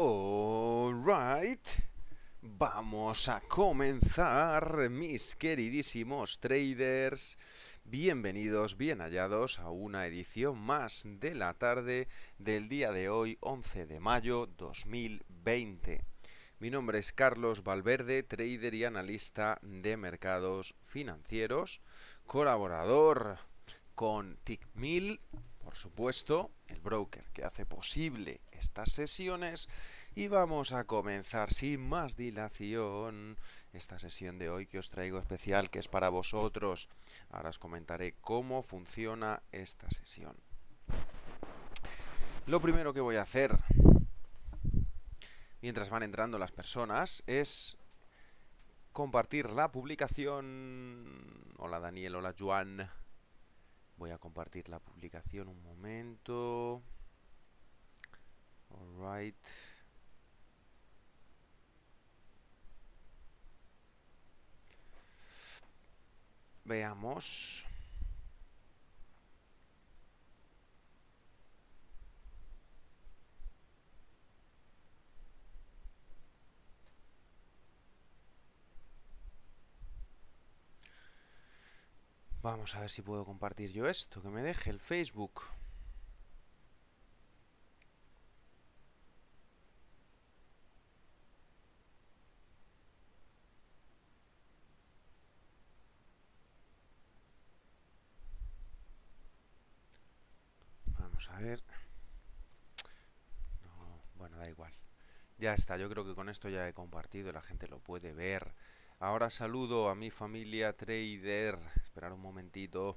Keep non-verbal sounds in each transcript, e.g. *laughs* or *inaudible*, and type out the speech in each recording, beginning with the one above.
Alright. Vamos a comenzar, mis queridísimos traders. Bienvenidos, bien hallados a una edición más de la tarde del día de hoy, 11 de mayo 2020. Mi nombre es Carlos Valverde, trader y analista de mercados financieros, colaborador con TICMIL, por supuesto, el broker que hace posible estas sesiones y vamos a comenzar sin más dilación esta sesión de hoy que os traigo especial que es para vosotros. Ahora os comentaré cómo funciona esta sesión. Lo primero que voy a hacer mientras van entrando las personas es compartir la publicación. Hola Daniel, hola Juan. Voy a compartir la publicación un momento. Veamos. Vamos a ver si puedo compartir yo esto, que me deje el Facebook. a ver. bueno, da igual. Ya está, yo creo que con esto ya he compartido, la gente lo puede ver. Ahora saludo a mi familia trader. Esperar un momentito.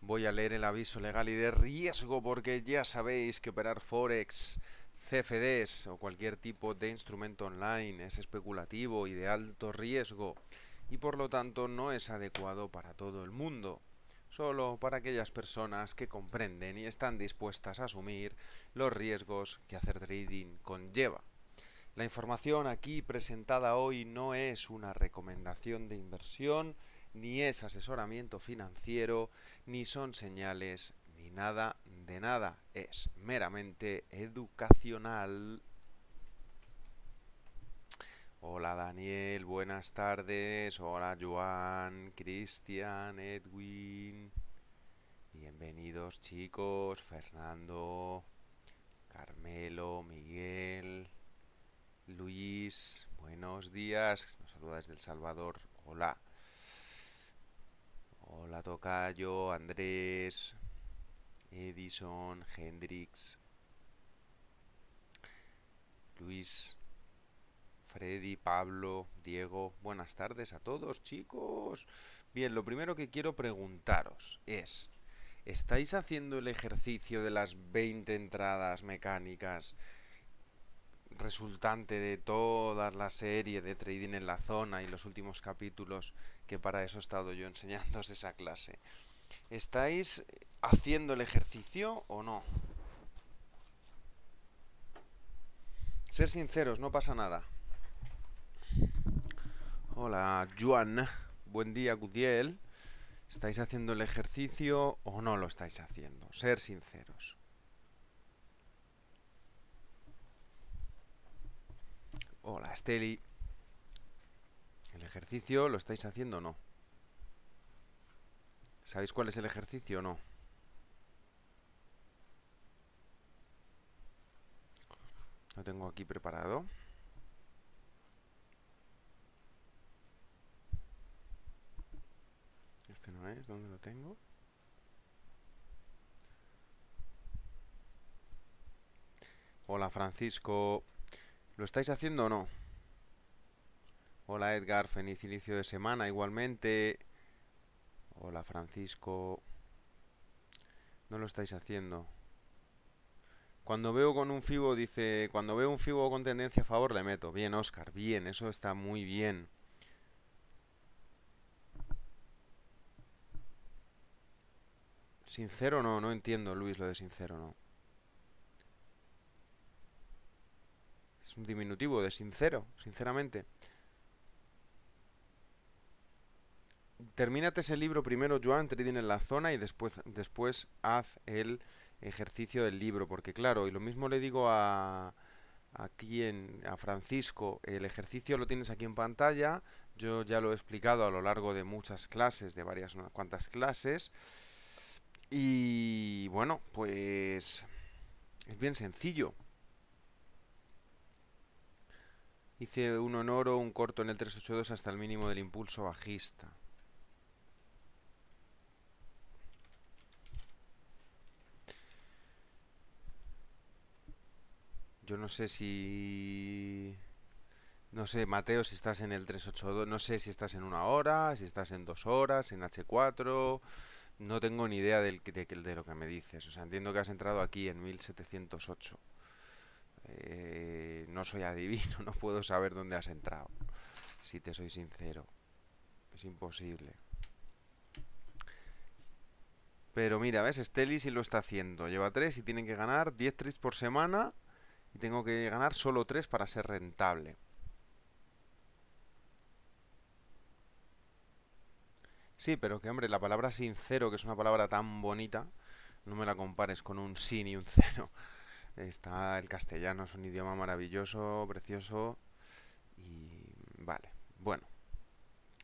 Voy a leer el aviso legal y de riesgo porque ya sabéis que operar forex, CFDs o cualquier tipo de instrumento online es especulativo y de alto riesgo y por lo tanto no es adecuado para todo el mundo solo para aquellas personas que comprenden y están dispuestas a asumir los riesgos que hacer trading conlleva. La información aquí presentada hoy no es una recomendación de inversión, ni es asesoramiento financiero, ni son señales, ni nada de nada. Es meramente educacional Hola Daniel, buenas tardes. Hola Joan, Cristian, Edwin. Bienvenidos chicos, Fernando, Carmelo, Miguel, Luis. Buenos días. Nos saluda desde El Salvador. Hola. Hola Tocayo, Andrés, Edison, Hendrix, Luis. Freddy, Pablo, Diego. Buenas tardes a todos, chicos. Bien, lo primero que quiero preguntaros es, ¿estáis haciendo el ejercicio de las 20 entradas mecánicas resultante de toda la serie de trading en la zona y los últimos capítulos que para eso he estado yo enseñándoos esa clase? ¿Estáis haciendo el ejercicio o no? Ser sinceros, no pasa nada. Hola, Juan. Buen día, Gudiel. ¿Estáis haciendo el ejercicio o no lo estáis haciendo? Ser sinceros. Hola, Esteli. ¿El ejercicio lo estáis haciendo o no? ¿Sabéis cuál es el ejercicio o no? Lo tengo aquí preparado. lo tengo. Hola Francisco, ¿lo estáis haciendo o no? Hola Edgar, feliz inicio de semana igualmente. Hola Francisco, no lo estáis haciendo. Cuando veo con un FIBO, dice, cuando veo un FIBO con tendencia a favor, le meto. Bien, Oscar, bien, eso está muy bien. Sincero no, no entiendo, Luis, lo de sincero no. Es un diminutivo de sincero, sinceramente. Termínate ese libro primero, Joan, Trading en la zona, y después, después haz el ejercicio del libro. Porque claro, y lo mismo le digo a, aquí a Francisco, el ejercicio lo tienes aquí en pantalla, yo ya lo he explicado a lo largo de muchas clases, de varias cuantas clases, y bueno, pues es bien sencillo. Hice un honor o un corto en el 382 hasta el mínimo del impulso bajista. Yo no sé si... No sé, Mateo, si estás en el 382, no sé si estás en una hora, si estás en dos horas, en H4 no tengo ni idea del, de, lo que me dices. O sea, entiendo que has entrado aquí en 1708. Eh, no soy adivino, *laughs* no puedo saber dónde has entrado. Si te soy sincero. Es imposible. Pero mira, ¿ves? Steli sí lo está haciendo. Lleva 3 y tienen que ganar 10 trips por semana. Y tengo que ganar solo 3 para ser rentable. Sí, pero que hombre, la palabra sincero, que es una palabra tan bonita, no me la compares con un sin y un cero. *laughs* Está el castellano, es un idioma maravilloso, precioso y vale. Bueno,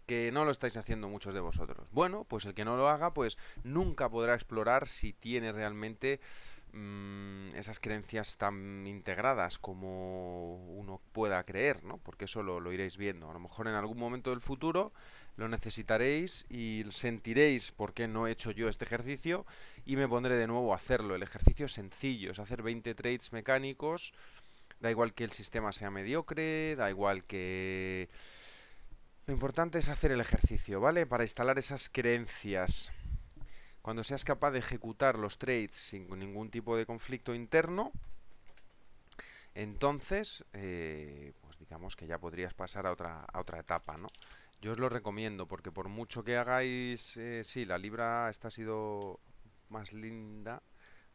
que no lo estáis haciendo muchos de vosotros. Bueno, pues el que no lo haga, pues nunca podrá explorar si tiene realmente mm, esas creencias tan integradas como uno pueda creer, ¿no? Porque eso lo, lo iréis viendo. A lo mejor en algún momento del futuro lo necesitaréis y sentiréis por qué no he hecho yo este ejercicio y me pondré de nuevo a hacerlo. El ejercicio sencillo, es hacer 20 trades mecánicos, da igual que el sistema sea mediocre, da igual que... Lo importante es hacer el ejercicio, ¿vale? Para instalar esas creencias. Cuando seas capaz de ejecutar los trades sin ningún tipo de conflicto interno, entonces, eh, pues digamos que ya podrías pasar a otra, a otra etapa, ¿no? Yo os lo recomiendo, porque por mucho que hagáis... Eh, sí, la libra esta ha sido más linda,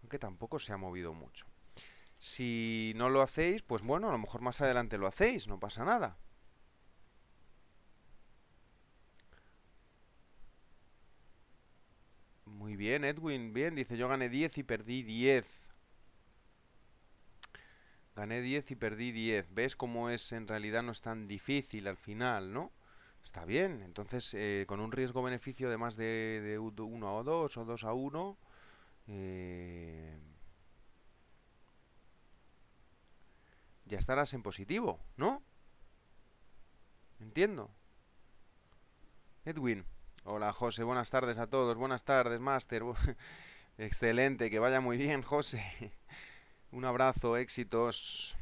aunque tampoco se ha movido mucho. Si no lo hacéis, pues bueno, a lo mejor más adelante lo hacéis, no pasa nada. Muy bien, Edwin, bien, dice yo gané 10 y perdí 10. Gané 10 y perdí 10. ¿Ves cómo es en realidad no es tan difícil al final, no? Está bien, entonces eh, con un riesgo-beneficio de más de, 1 a 2 o 2 a 1, eh, ya estarás en positivo, ¿no? Entiendo. Edwin. Hola José, buenas tardes a todos. Buenas tardes, Master. *laughs* Excelente, que vaya muy bien, José. *laughs* Un abrazo, éxitos.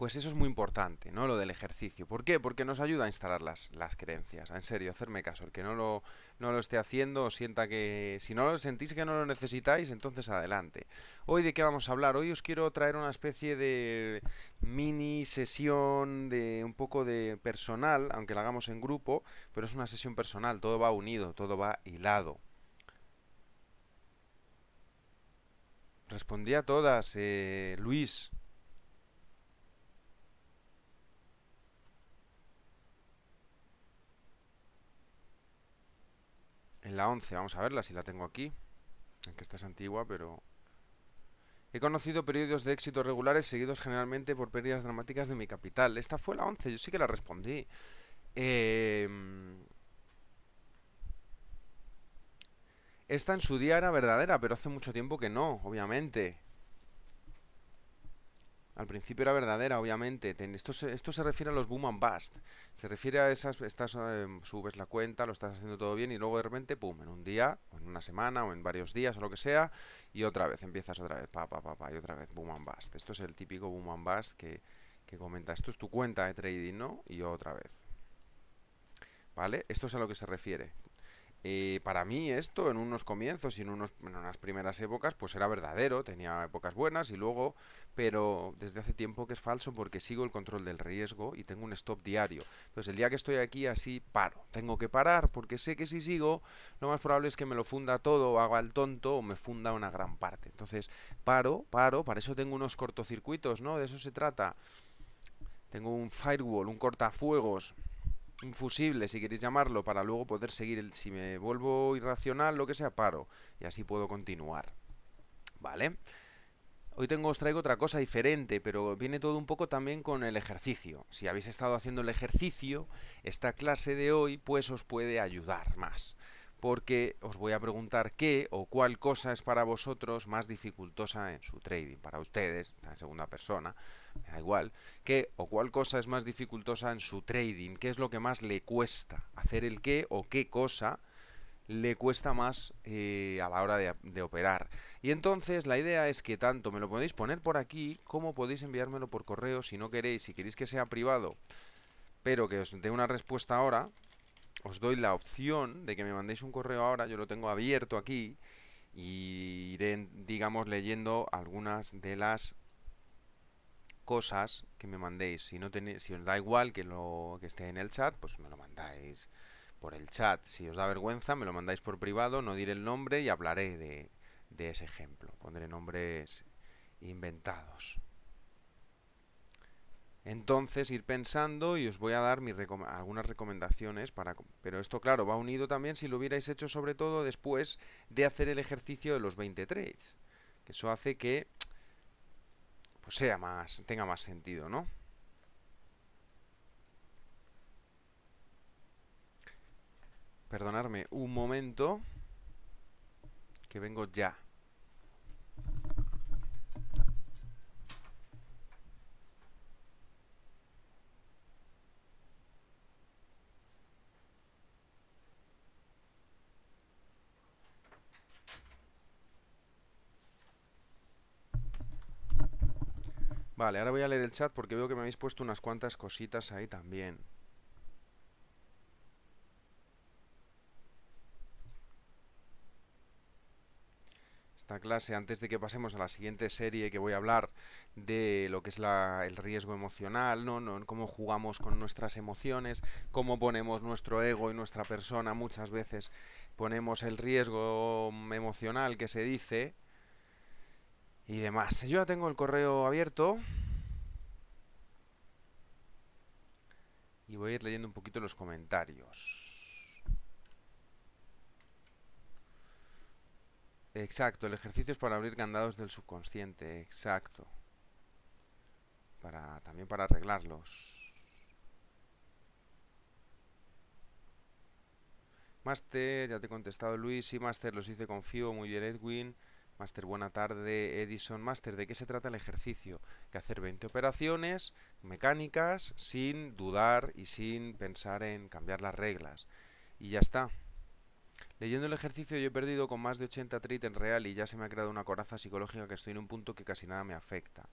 Pues eso es muy importante, ¿no? Lo del ejercicio. ¿Por qué? Porque nos ayuda a instalar las, las creencias. En serio, hacerme caso. El que no lo, lo esté haciendo o sienta que... Si no lo sentís que no lo necesitáis, entonces adelante. Hoy de qué vamos a hablar? Hoy os quiero traer una especie de mini sesión de un poco de personal, aunque la hagamos en grupo, pero es una sesión personal. Todo va unido, todo va hilado. Respondí a todas, eh, Luis. En la 11, vamos a verla si la tengo aquí. Aunque esta es antigua, pero... He conocido periodos de éxito regulares seguidos generalmente por pérdidas dramáticas de mi capital. Esta fue la 11, yo sí que la respondí. Eh... Esta en su día era verdadera, pero hace mucho tiempo que no, obviamente al principio era verdadera, obviamente. Esto se, refiere a los boom and bust. Se refiere a esas, estás, em, subes la cuenta, lo estás haciendo todo bien y luego de repente, pum, en un día, o en una semana, o en varios días, o lo que sea, y otra vez, empiezas otra vez, pa, pa, pa, pa, y otra vez, boom and bust. Esto es el típico boom and bust que, que comenta, esto es tu cuenta de trading, ¿no? Y otra vez. ¿Vale? Esto es a lo que se refiere. Eh, para mí esto en unos comienzos y en, unos, en unas primeras épocas pues era verdadero, tenía épocas buenas y luego, pero desde hace tiempo que es falso porque sigo el control del riesgo y tengo un stop diario. Entonces el día que estoy aquí así paro, tengo que parar porque sé que si sigo lo más probable es que me lo funda todo, haga el tonto o me funda una gran parte. Entonces paro, paro, para eso tengo unos cortocircuitos, ¿no? De eso se trata. Tengo un firewall, un cortafuegos infusible, si queréis llamarlo, para luego poder seguir, el, si me vuelvo irracional, lo que sea, paro. Y así puedo continuar. ¿Vale? Hoy tengo, os traigo otra cosa diferente, pero viene todo un poco también con el ejercicio. Si habéis estado haciendo el ejercicio, esta clase de hoy pues os puede ayudar más porque os voy a preguntar qué o cuál cosa es para vosotros más dificultosa en su trading. Para ustedes, en segunda persona, me da igual, qué o cuál cosa es más dificultosa en su trading, qué es lo que más le cuesta hacer el qué o qué cosa le cuesta más eh, a la hora de, de, operar. Y entonces la idea es que tanto me lo podéis poner por aquí como podéis enviármelo por correo si no queréis, si queréis que sea privado, pero que os dé una respuesta ahora, os doy la opción de que me mandéis un correo ahora, yo lo tengo abierto aquí y iré, digamos, leyendo algunas de las cosas que me mandéis. Si no tenéis, si os da igual que lo que esté en el chat, pues me lo mandáis por el chat. Si os da vergüenza, me lo mandáis por privado, no diré el nombre y hablaré de, de ese ejemplo. Pondré nombres inventados. Entonces ir pensando y os voy a dar algunas recomendaciones para... Pero esto claro, va unido también si lo hubierais hecho sobre todo después de hacer el ejercicio de los 20 trades. Que eso hace que pues, sea más, tenga más sentido, ¿no? Perdonadme un momento que vengo ya. Vale, ahora voy a leer el chat porque veo que me habéis puesto unas cuantas cositas ahí también. Esta clase, antes de que pasemos a la siguiente serie que voy a hablar de lo que es el riesgo emocional, ¿no? cómo jugamos con nuestras emociones, cómo ponemos nuestro ego y nuestra persona, muchas veces ponemos el riesgo emocional que se dice, y demás. Yo ya tengo el correo abierto. Y voy a ir leyendo un poquito los comentarios. Exacto, el ejercicio es para abrir candados del subconsciente, exacto. Para también para arreglarlos. Master, ya te he contestado Luis, sí Master, los hice con Fio, muy bien Edwin. Master, buena tarde. Edison, Master, ¿de qué se trata el ejercicio? Que hacer 20 operaciones mecánicas sin dudar y sin pensar en cambiar las reglas. Y ya está. Leyendo el ejercicio yo he perdido con más de 80 trit en real y ya se me ha creado una coraza psicológica que estoy en un punto que casi nada me afecta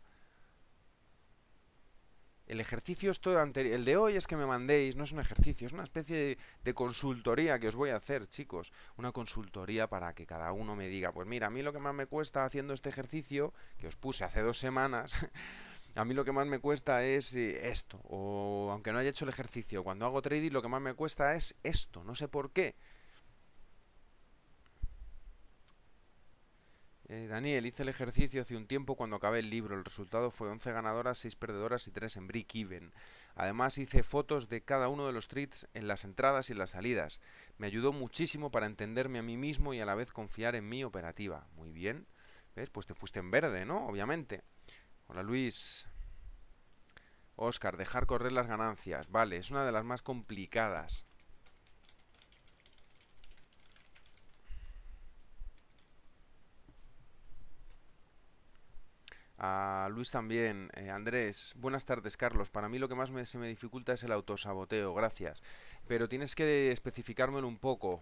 el ejercicio esto anterior, el de hoy es que me mandéis, no es un ejercicio, es una especie de, de, consultoría que os voy a hacer, chicos, una consultoría para que cada uno me diga, pues mira, a mí lo que más me cuesta haciendo este ejercicio que os puse hace dos semanas, *laughs* a mí lo que más me cuesta es eh, esto, o aunque no haya hecho el ejercicio, cuando hago trading lo que más me cuesta es esto, no sé por qué. Eh, Daniel, hice el ejercicio hace un tiempo cuando acabé el libro. El resultado fue 11 ganadoras, 6 perdedoras y 3 en break even. Además hice fotos de cada uno de los treats en las entradas y en las salidas. Me ayudó muchísimo para entenderme a mí mismo y a la vez confiar en mi operativa. Muy bien. ¿Ves? Pues te fuiste en verde, ¿no? Obviamente. Hola Luis. Oscar, dejar correr las ganancias. Vale, es una de las más complicadas. A Luis también. Eh, Andrés, buenas tardes, Carlos. Para mí lo que más me, se me dificulta es el autosaboteo, gracias. Pero tienes que especificármelo un poco.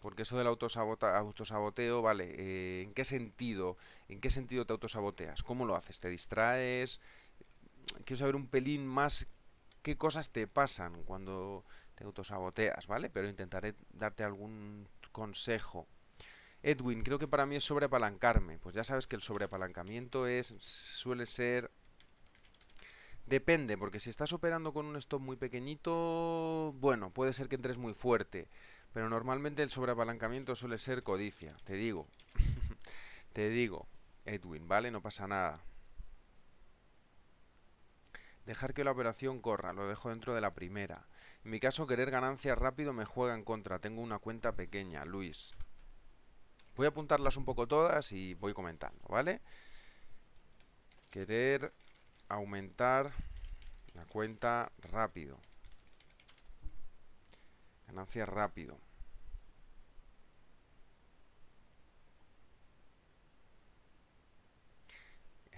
Porque eso del autosaboteo, vale, eh, ¿en qué sentido? ¿En qué sentido te autosaboteas? ¿Cómo lo haces? ¿Te distraes? Quiero saber un pelín más qué cosas te pasan cuando te autosaboteas, ¿vale? Pero intentaré darte algún consejo. Edwin, creo que para mí es sobreapalancarme. Pues ya sabes que el sobreapalancamiento es, suele ser... Depende, porque si estás operando con un stop muy pequeñito, bueno, puede ser que entres muy fuerte. Pero normalmente el sobreapalancamiento suele ser codicia, te digo. *laughs* te digo, Edwin, ¿vale? No pasa nada. Dejar que la operación corra, lo dejo dentro de la primera. En mi caso, querer ganancias rápido me juega en contra. Tengo una cuenta pequeña, Luis. Voy a apuntarlas un poco todas y voy comentando, ¿vale? Querer aumentar la cuenta rápido. Ganancia rápido.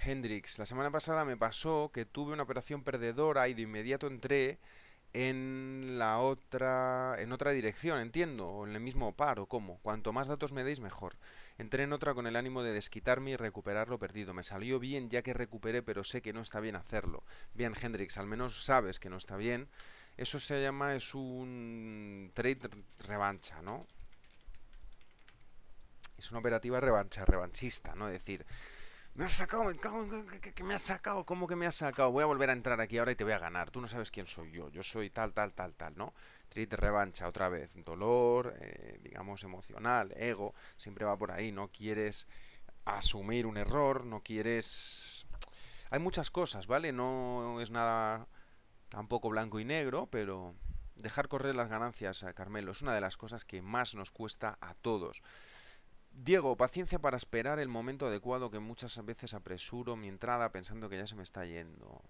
Hendrix, la semana pasada me pasó que tuve una operación perdedora y de inmediato entré en la otra en otra dirección, entiendo, o en el mismo par o cómo. Cuanto más datos me deis mejor. Entré en otra con el ánimo de desquitarme y recuperar lo perdido. Me salió bien ya que recuperé, pero sé que no está bien hacerlo. Bien, Hendrix, al menos sabes que no está bien. Eso se llama es un trade revancha, ¿no? Es una operativa revancha, revanchista, ¿no? Es decir, me has sacado, me que, me has sacado, ¿cómo que me has sacado? Voy a volver a entrar aquí ahora y te voy a ganar. Tú no sabes quién soy yo, yo soy tal, tal, tal, tal, ¿no? Treat revancha otra vez, dolor, eh, digamos, emocional, ego, siempre va por ahí, no quieres asumir un error, no quieres... Hay muchas cosas, ¿vale? No es nada tampoco blanco y negro, pero dejar correr las ganancias, eh, Carmelo, es una de las cosas que más nos cuesta a todos. Diego, paciencia para esperar el momento adecuado que muchas veces apresuro mi entrada pensando que ya se me está yendo.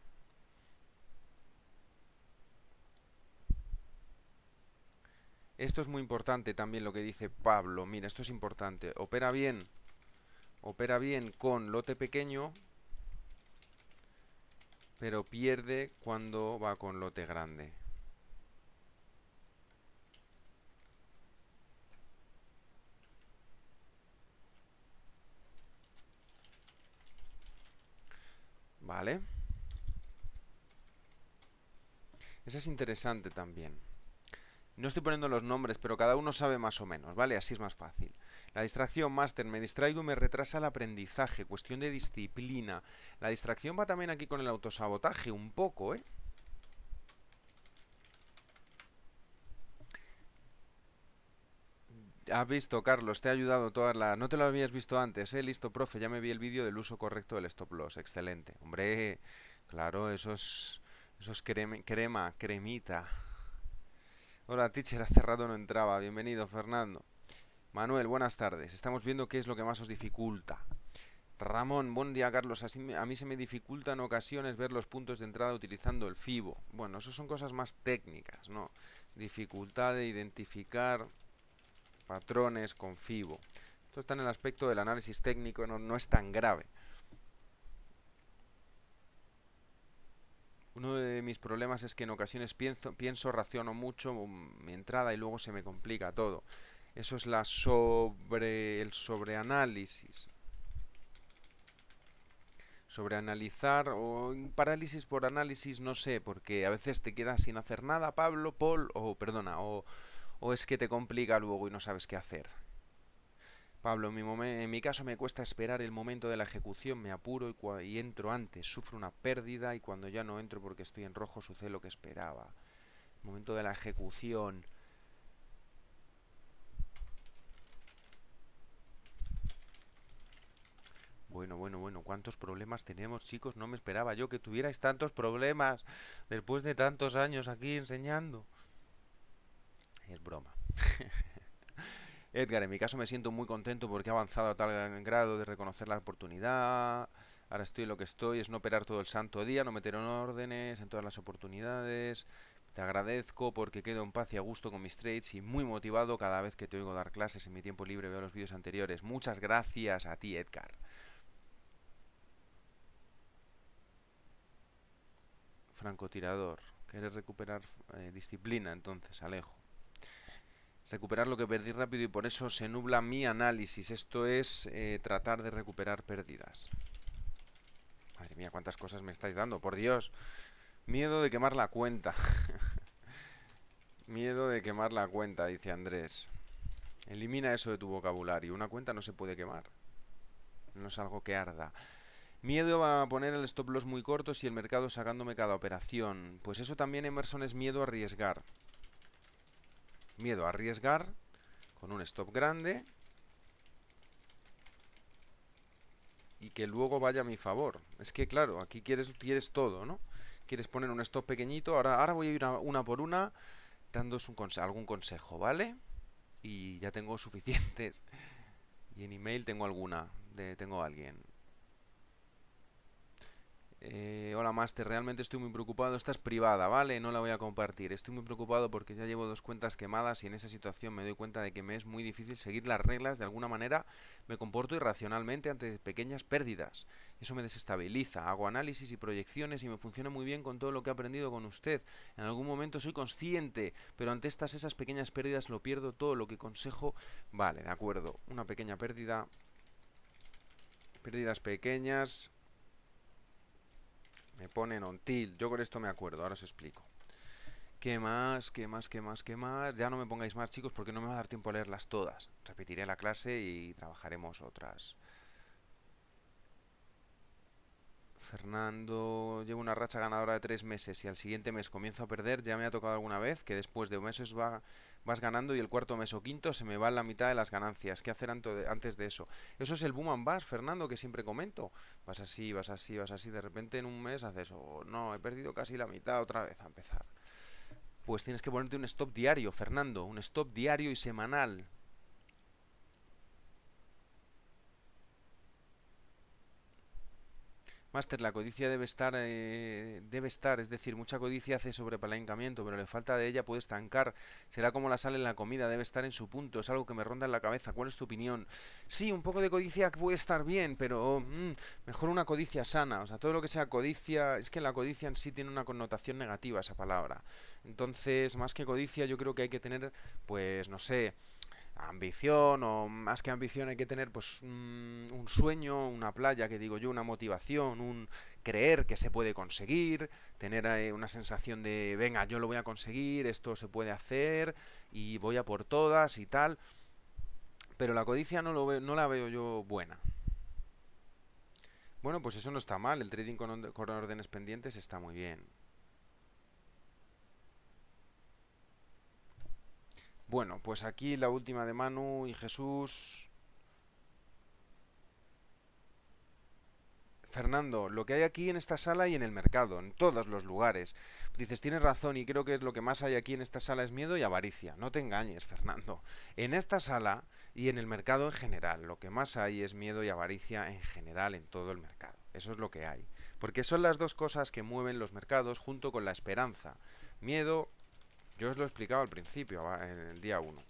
Esto es muy importante también lo que dice Pablo. Mira, esto es importante. Opera bien. Opera bien con lote pequeño, pero pierde cuando va con lote grande. ¿Vale? Esa es interesante también. No estoy poniendo los nombres, pero cada uno sabe más o menos, ¿vale? Así es más fácil. La distracción, máster, me distraigo y me retrasa el aprendizaje, cuestión de disciplina. La distracción va también aquí con el autosabotaje, un poco, ¿eh? Has visto, Carlos, te ha ayudado toda la... No te lo habías visto antes, ¿eh? Listo, profe, ya me vi el vídeo del uso correcto del stop loss. Excelente. Hombre, claro, eso es crema, cremita. Hola, teacher, hace rato no entraba. Bienvenido, Fernando. Manuel, buenas tardes. Estamos viendo qué es lo que más os dificulta. Ramón, buen día Carlos. a mí se me dificulta en ocasiones ver los puntos de entrada utilizando el FIBO. Bueno, eso son cosas más técnicas, ¿no? Dificultad de identificar patrones, con FIBO. Esto está en el aspecto del análisis técnico, no, es tan grave. Uno de mis problemas es que en ocasiones pienso, pienso, raciono mucho mm, mi entrada y luego se me complica todo. Eso es la sobre el sobreanálisis. Sobreanalizar o parálisis por análisis, no sé, porque a veces te quedas sin hacer nada, Pablo, Paul, o perdona, o o es que te complica luego y no sabes qué hacer. Pablo, en mi, en mi caso me cuesta esperar el momento de la ejecución, me apuro y, y, entro antes, sufro una pérdida y cuando ya no entro porque estoy en rojo sucede lo que esperaba. Momento de la ejecución. Bueno, bueno, bueno, ¿cuántos problemas tenemos, chicos? No me esperaba yo que tuvierais tantos problemas después de tantos años aquí enseñando es broma. *laughs* Edgar, en mi caso me siento muy contento porque he avanzado a tal grado de reconocer la oportunidad. Ahora estoy lo que estoy, es no operar todo el santo día, no meter en órdenes en todas las oportunidades. Te agradezco porque quedo en paz y a gusto con mis trades y muy motivado cada vez que te oigo dar clases en mi tiempo libre, veo los vídeos anteriores. Muchas gracias a ti, Edgar. Francotirador. ¿Quieres recuperar eh, disciplina entonces, Alejo? recuperar lo que perdí rápido y por eso se nubla mi análisis. Esto es eh, tratar de recuperar pérdidas. Madre mía, cuántas cosas me estáis dando, por Dios. Miedo de quemar la cuenta. *laughs* Miedo de quemar la cuenta, dice Andrés. Elimina eso de tu vocabulario. Una cuenta no se puede quemar. No es algo que arda. Miedo a poner el stop loss muy cortos y el mercado sacándome cada operación. Pues eso también, Emerson, es miedo a arriesgar miedo a arriesgar, con un stop grande, y que luego vaya a mi favor. Es que claro, aquí quieres, quieres todo, ¿no? Quieres poner un stop pequeñito, ahora, ahora voy a ir una por una, dándos un algún consejo, ¿vale? Y ya tengo suficientes. *laughs* Y en email tengo alguna, de, tengo alguien. Eh, hola Master, realmente estoy muy preocupado. Esta es privada, ¿vale? No la voy a compartir. Estoy muy preocupado porque ya llevo dos cuentas quemadas y en esa situación me doy cuenta de que me es muy difícil seguir las reglas. De alguna manera me comporto irracionalmente ante pequeñas pérdidas. Eso me desestabiliza. Hago análisis y proyecciones y me funciona muy bien con todo lo que he aprendido con usted. En algún momento soy consciente, pero ante estas esas pequeñas pérdidas lo pierdo todo. Lo que consejo... Vale, de acuerdo. Una pequeña pérdida. Pérdidas pequeñas me ponen on tilt. Yo con esto me acuerdo, ahora os explico. ¿Qué más? ¿Qué más? ¿Qué más? ¿Qué más? Ya no me pongáis más, chicos, porque no me va a dar tiempo a leerlas todas. Repetiré la clase y trabajaremos otras. Fernando, llevo una racha ganadora de tres meses y al siguiente mes comienzo a perder. Ya me ha tocado alguna vez que después de meses va vas ganando y el cuarto mes o quinto se me va la mitad de las ganancias. ¿Qué hacer antes de eso? Eso es el boom and bust, Fernando, que siempre comento. Vas así, vas así, vas así. De repente en un mes haces, eso. Oh, no, he perdido casi la mitad otra vez a empezar. Pues tienes que ponerte un stop diario, Fernando, un stop diario y semanal. Master, la codicia debe estar, eh, debe estar, es decir, mucha codicia hace sobrepalancamiento, pero la falta de ella puede estancar. Será como la sal en la comida, debe estar en su punto, es algo que me ronda en la cabeza. ¿Cuál es tu opinión? Sí, un poco de codicia puede estar bien, pero mm, mejor una codicia sana. O sea, todo lo que sea codicia, es que la codicia en sí tiene una connotación negativa esa palabra. Entonces, más que codicia, yo creo que hay que tener, pues, no sé, ambición o más que ambición hay que tener pues mm, un, sueño, una playa que digo yo, una motivación, un creer que se puede conseguir, tener eh, una sensación de venga, yo lo voy a conseguir, esto se puede hacer y voy a por todas y tal. Pero la codicia no, lo no la veo yo buena. Bueno, pues eso no está mal, el trading con órdenes pendientes está muy bien. Bueno, pues aquí la última de Manu y Jesús. Fernando, lo que hay aquí en esta sala y en el mercado, en todos los lugares. Dices, tienes razón y creo que lo que más hay aquí en esta sala es miedo y avaricia. No te engañes, Fernando. En esta sala y en el mercado en general, lo que más hay es miedo y avaricia en general en todo el mercado. Eso es lo que hay. Porque son las dos cosas que mueven los mercados junto con la esperanza. Miedo yo os lo he explicado al principio, en el día 1.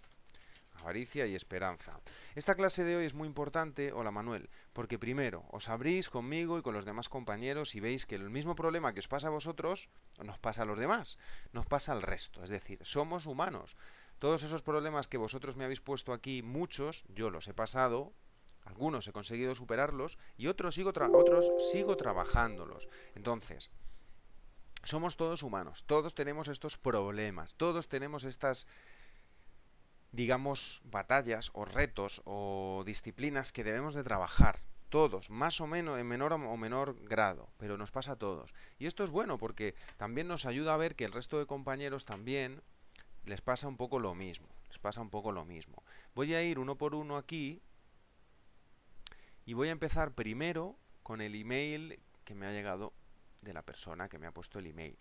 Avaricia y esperanza. Esta clase de hoy es muy importante, hola Manuel, porque primero os abrís conmigo y con los demás compañeros y veis que el mismo problema que os pasa a vosotros, nos pasa a los demás, nos pasa al resto. Es decir, somos humanos. Todos esos problemas que vosotros me habéis puesto aquí, muchos, yo los he pasado, algunos he conseguido superarlos y otros sigo, otros sigo trabajándolos. Entonces, somos todos humanos, todos tenemos estos problemas, todos tenemos estas, digamos, batallas o retos o disciplinas que debemos de trabajar. Todos, más o menos, en menor o menor grado, pero nos pasa a todos. Y esto es bueno porque también nos ayuda a ver que el resto de compañeros también les pasa un poco lo mismo. Les pasa un poco lo mismo. Voy a ir uno por uno aquí y voy a empezar primero con el email que me ha llegado de la persona que me ha puesto el email.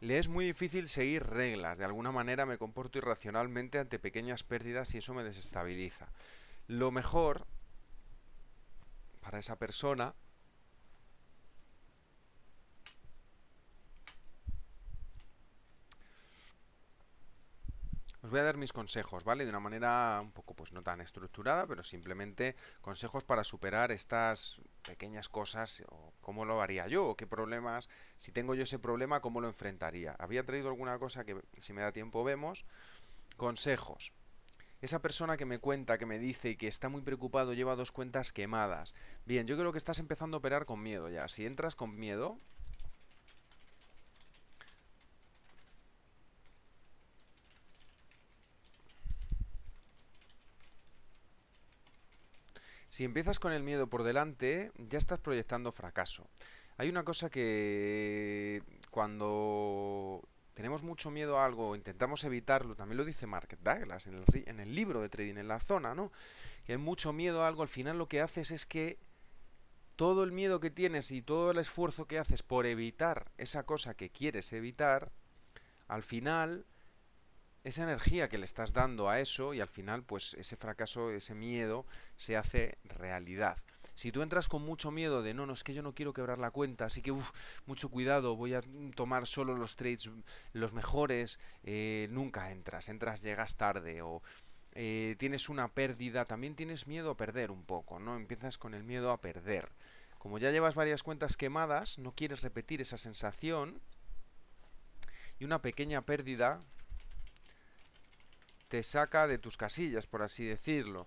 Le es muy difícil seguir reglas, de alguna manera me comporto irracionalmente ante pequeñas pérdidas y eso me desestabiliza. Lo mejor para esa persona Os voy a dar mis consejos, ¿vale? De una manera un poco, pues no tan estructurada, pero simplemente consejos para superar estas pequeñas cosas, o cómo lo haría yo, qué problemas, si tengo yo ese problema, cómo lo enfrentaría. Había traído alguna cosa que, si me da tiempo, vemos. Consejos. Esa persona que me cuenta, que me dice que está muy preocupado, lleva dos cuentas quemadas. Bien, yo creo que estás empezando a operar con miedo ya. Si entras con miedo, Si empiezas con el miedo por delante, ya estás proyectando fracaso. Hay una cosa que cuando tenemos mucho miedo a algo, intentamos evitarlo, también lo dice Mark Douglas en el, libro de Trading en la Zona, ¿no? Que hay mucho miedo a algo, al final lo que haces es que todo el miedo que tienes y todo el esfuerzo que haces por evitar esa cosa que quieres evitar, al final esa energía que le estás dando a eso y al final pues ese fracaso, ese miedo se hace realidad. Si tú entras con mucho miedo de no, no, es que yo no quiero quebrar la cuenta, así que mucho cuidado, voy a tomar solo los trades, los mejores, eh, nunca entras, entras, llegas tarde o eh, tienes una pérdida, también tienes miedo a perder un poco, ¿no? Empiezas con el miedo a perder. Como ya llevas varias cuentas quemadas, no quieres repetir esa sensación y una pequeña pérdida te saca de tus casillas, por así decirlo.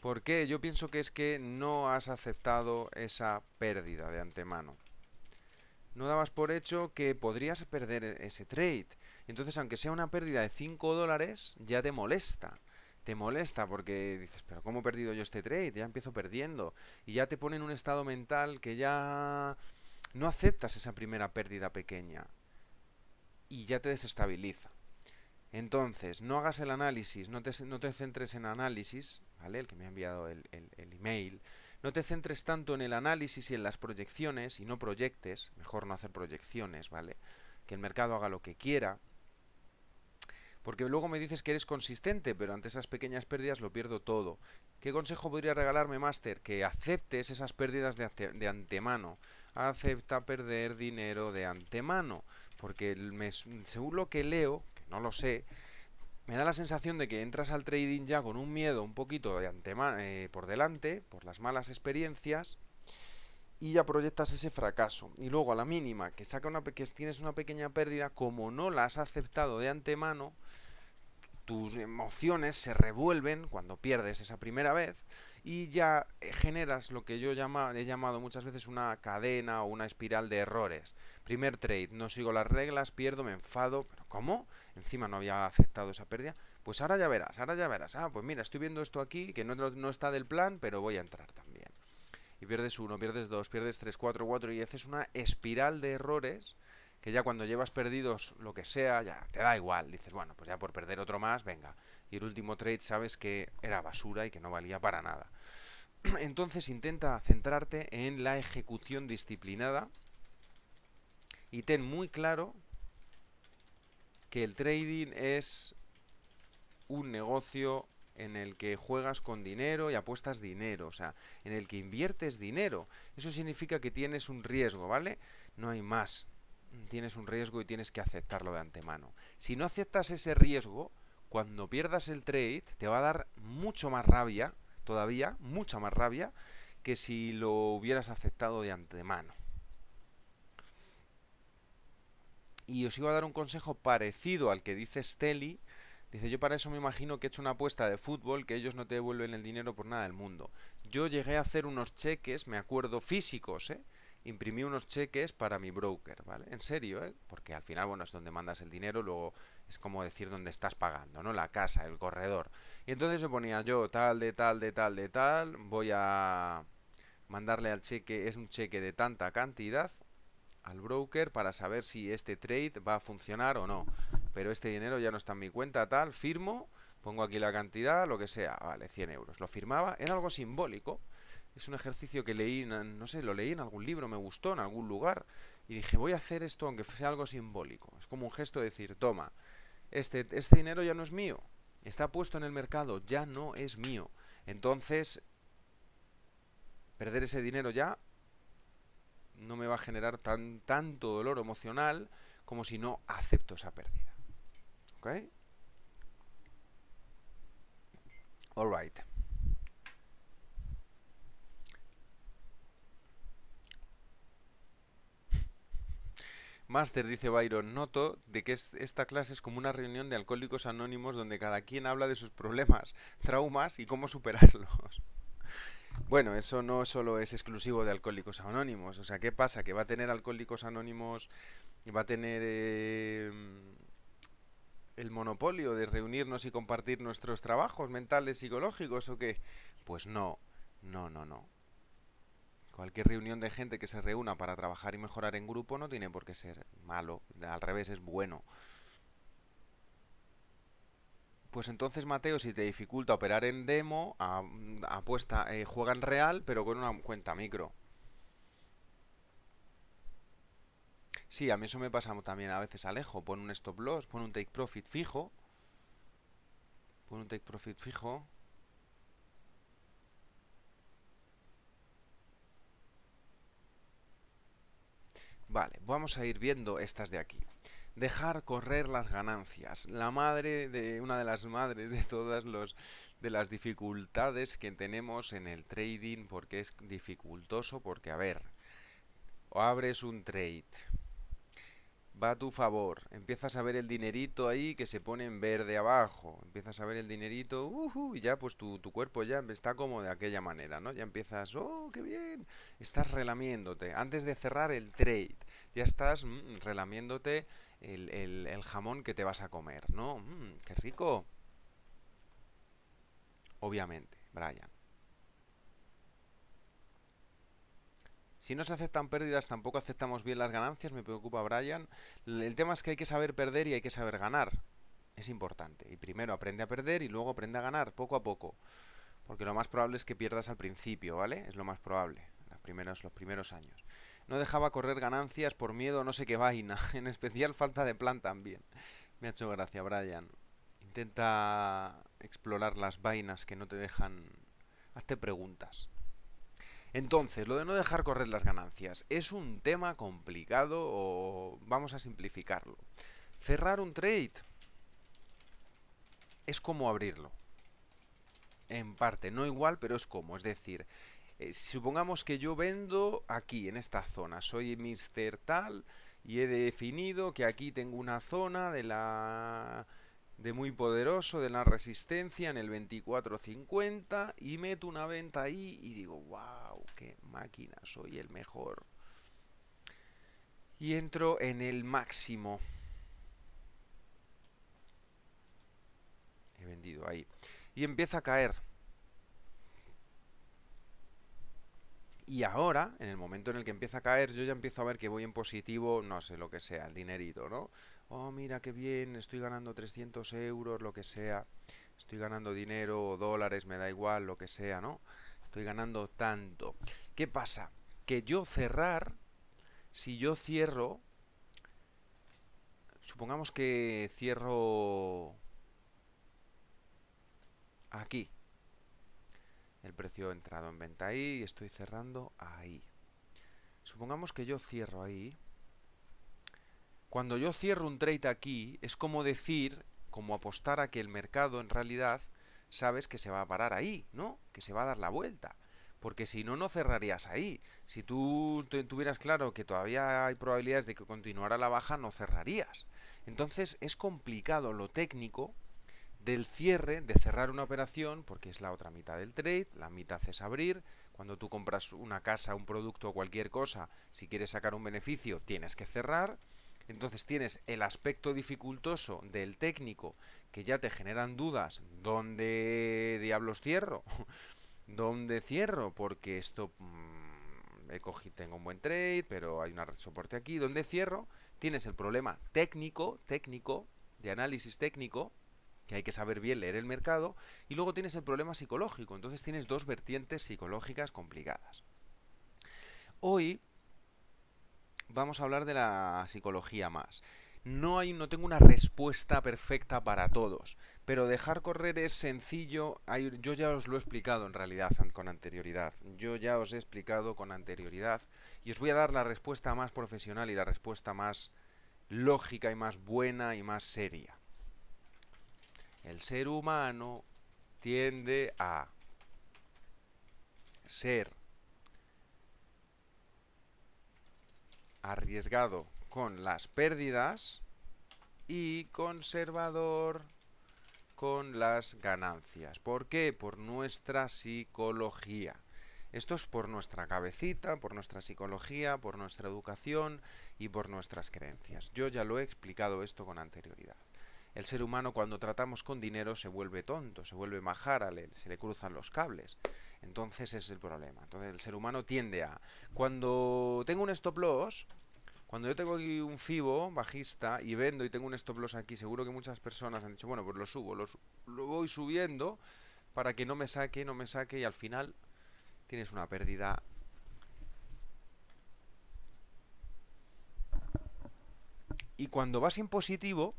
¿Por qué? Yo pienso que es que no has aceptado esa pérdida de antemano. No dabas por hecho que podrías perder e-, ese trade. Entonces, aunque sea una pérdida de 5 dólares, ya te molesta. Te molesta porque dices, pero ¿cómo he perdido yo este trade? Ya empiezo perdiendo. Y ya te pone en un estado mental que ya no aceptas esa primera pérdida pequeña. Y ya te desestabiliza. Entonces, no hagas el análisis, no te, no te centres en análisis, ¿vale? El que me ha enviado el, el, email. No te centres tanto en el análisis y en las proyecciones y no proyectes, mejor no hacer proyecciones, ¿vale? Que el mercado haga lo que quiera, porque luego me dices que eres consistente, pero ante esas pequeñas pérdidas lo pierdo todo. ¿Qué consejo podría regalarme, Master? Que aceptes esas pérdidas de, antemano. Acepta perder dinero de antemano. Porque según lo que leo, no lo sé, me da la sensación de que entras al trading ya con un miedo un poquito de antemano eh, por delante, por las malas experiencias, y ya proyectas ese fracaso. Y luego a la mínima que, saca una, que tienes una pequeña pérdida, como no la has aceptado de antemano, tus emociones se revuelven cuando pierdes esa primera vez y ya eh, generas lo que yo llama, he llamado muchas veces una cadena o una espiral de errores. Primer trade, no sigo las reglas, pierdo, me enfado, pero ¿cómo? encima no había aceptado esa pérdida, pues ahora ya verás, ahora ya verás, ah, pues mira, estoy viendo esto aquí, que no, no está del plan, pero voy a entrar también. Y pierdes uno, pierdes dos, pierdes tres, cuatro, cuatro, y haces una espiral de errores que ya cuando llevas perdidos lo que sea, ya te da igual, dices, bueno, pues ya por perder otro más, venga. Y el último trade sabes que era basura y que no valía para nada. *clears throat* Entonces intenta centrarte en la ejecución disciplinada y ten muy claro que el trading es un negocio en el que juegas con dinero y apuestas dinero, o sea, en el que inviertes dinero. Eso significa que tienes un riesgo, ¿vale? No hay más. Tienes un riesgo y tienes que aceptarlo de antemano. Si no aceptas ese riesgo, cuando pierdas el trade, te va a dar mucho más rabia, todavía, mucha más rabia, que si lo hubieras aceptado de antemano. y os iba a dar un consejo parecido al que dice Steli. Dice, yo para eso me imagino que he hecho una apuesta de fútbol que ellos no te devuelven el dinero por nada del mundo. Yo llegué a hacer unos cheques, me acuerdo, físicos, ¿eh? Imprimí unos cheques para mi broker, ¿vale? En serio, ¿eh? Porque al final, bueno, es donde mandas el dinero, luego es como decir dónde estás pagando, ¿no? La casa, el corredor. Y entonces yo ponía yo tal, de tal, de tal, de tal, voy a mandarle al cheque, es un cheque de tanta cantidad, al broker para saber si este trade va a funcionar o no. Pero este dinero ya no está en mi cuenta, tal, firmo, pongo aquí la cantidad, lo que sea, vale, 100 euros. Lo firmaba, era algo simbólico. Es un ejercicio que leí, no sé, lo leí en algún libro, me gustó, en algún lugar. Y dije, voy a hacer esto aunque sea algo simbólico. Es como un gesto de decir, toma, este, este dinero ya no es mío. Está puesto en el mercado, ya no es mío. Entonces, perder ese dinero ya no me va a generar tan, tanto dolor emocional como si no acepto esa pérdida. ¿Ok? Alright. Master, dice Byron, noto de que esta clase es como una reunión de alcohólicos anónimos donde cada quien habla de sus problemas, traumas y cómo superarlos. Bueno, eso no solo es exclusivo de Alcohólicos Anónimos. O sea, ¿qué pasa? Que va a tener Alcohólicos Anónimos, va a tener eh, el monopolio de reunirnos y compartir nuestros trabajos mentales, psicológicos o qué. Pues no, no, no, no. Cualquier reunión de gente que se reúna para trabajar y mejorar en grupo no tiene por qué ser malo. Al revés, es bueno pues entonces Mateo, si te dificulta operar en demo, mm, apuesta, eh, juega en real, pero con una cuenta micro. Sí, a mí eso me pasa también a veces Alejo. Pon un stop loss, pon un take profit fijo. Pon un take profit fijo. Vale, vamos a ir viendo estas de aquí dejar correr las ganancias. La madre de una de las madres de todas los, de las dificultades que tenemos en el trading porque es dificultoso porque a ver, abres un trade va a tu favor, empiezas a ver el dinerito ahí que se pone en verde abajo, empiezas a ver el dinerito, y ya pues tu, tu, cuerpo ya está como de aquella manera, ¿no? Ya empiezas, oh, qué bien, estás relamiéndote, antes de cerrar el trade, ya estás mm, relamiéndote el, jamón que te vas a comer, ¿no? Mm, ¡Qué rico! Obviamente, Brian. Si no se aceptan pérdidas, tampoco aceptamos bien las ganancias, me preocupa Brian. El tema es que hay que saber perder y hay que saber ganar. Es importante. Y primero aprende a perder y luego aprende a ganar, poco a poco. Porque lo más probable es que pierdas al principio, ¿vale? Es lo más probable, los primeros años no dejaba correr ganancias por miedo a no sé qué vaina, *laughs* en especial falta de plan también. Me ha hecho gracia, Brian. Intenta explorar las vainas que no te dejan... Hazte preguntas. Entonces, lo de no dejar correr las ganancias, ¿es un tema complicado o vamos a simplificarlo? Cerrar un trade es como abrirlo. En parte, no igual, pero es como. Es decir, eh, supongamos que yo vendo aquí, en esta zona, soy Mr. Tal y he definido que aquí tengo una zona de la de muy poderoso, de la resistencia en el 2450 y meto una venta ahí y digo, wow, qué máquina, soy el mejor. Y entro en el máximo. He vendido ahí. Y empieza a caer. Y ahora, en el momento en el que empieza a caer, yo ya empiezo a ver que voy en positivo, no sé lo que sea, el dinerito, ¿no? Oh, mira qué bien, estoy ganando 300 euros, lo que sea. Estoy ganando dinero, dólares, me da igual, lo que sea, ¿no? Estoy ganando tanto. ¿Qué pasa? Que yo cerrar, si yo cierro, supongamos que cierro aquí, el precio entrado en venta ahí y estoy cerrando ahí. Supongamos que yo cierro ahí. Cuando yo cierro un trade aquí, es como decir, como apostar a que el mercado en realidad sabes que se va a parar ahí, ¿no? Que se va a dar la vuelta. Porque si no, no cerrarías ahí. Si tú tuvieras claro que todavía hay probabilidades de que continuara la baja, no cerrarías. Entonces es complicado lo técnico, del cierre, de cerrar una operación, porque es la otra mitad del trade, la mitad es abrir. Cuando tú compras una casa, un producto o cualquier cosa, si quieres sacar un beneficio, tienes que cerrar. Entonces tienes el aspecto dificultoso del técnico, que ya te generan dudas, ¿dónde diablos cierro? *laughs* ¿Dónde cierro? Porque esto... Mm, he cogido, tengo un buen trade, pero hay un soporte aquí. ¿Dónde cierro? Tienes el problema técnico, técnico, de análisis técnico, que hay que saber bien leer el mercado, y luego tienes el problema psicológico, entonces tienes dos vertientes psicológicas complicadas. Hoy vamos a hablar de la psicología más. No hay, no tengo una respuesta perfecta para todos, pero dejar correr es sencillo. Yo ya os lo he explicado en realidad con anterioridad. Yo ya os he explicado con anterioridad y os voy a dar la respuesta más profesional y la respuesta más lógica y más buena y más seria el ser humano tiende a ser arriesgado con las pérdidas y conservador con las ganancias. ¿Por qué? Por nuestra psicología. Esto es por nuestra cabecita, por nuestra psicología, por nuestra educación y por nuestras creencias. Yo ya lo he explicado esto con anterioridad el ser humano cuando tratamos con dinero se vuelve tonto, se vuelve majara, se le cruzan los cables. Entonces es el problema. Entonces el ser humano tiende a... Cuando tengo un stop loss, cuando yo tengo aquí un FIBO bajista y vendo y tengo un stop loss aquí, seguro que muchas personas han dicho, bueno, pues lo subo, lo, lo, voy subiendo para que no me saque, no me saque y al final tienes una pérdida. Y cuando vas en positivo,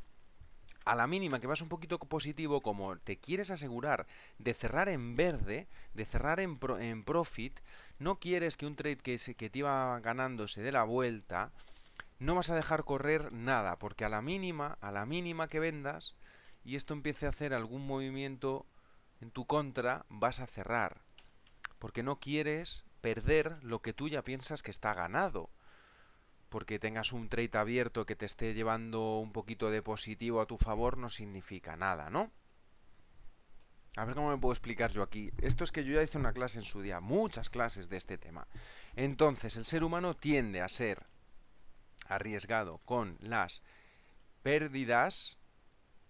a la mínima que vas un poquito positivo, como te quieres asegurar de cerrar en verde, de cerrar en, pro, en profit, no quieres que un trade que, se, que te iba ganando se dé la vuelta, no vas a dejar correr nada, porque a la mínima, a la mínima que vendas, y esto empiece a hacer algún movimiento en tu contra, vas a cerrar. Porque no quieres perder lo que tú ya piensas que está ganado porque tengas un trade abierto que te esté llevando un poquito de positivo a tu favor no significa nada, ¿no? A ver cómo me puedo explicar yo aquí. Esto es que yo ya hice una clase en su día, muchas clases de este tema. Entonces, el ser humano tiende a ser arriesgado con las pérdidas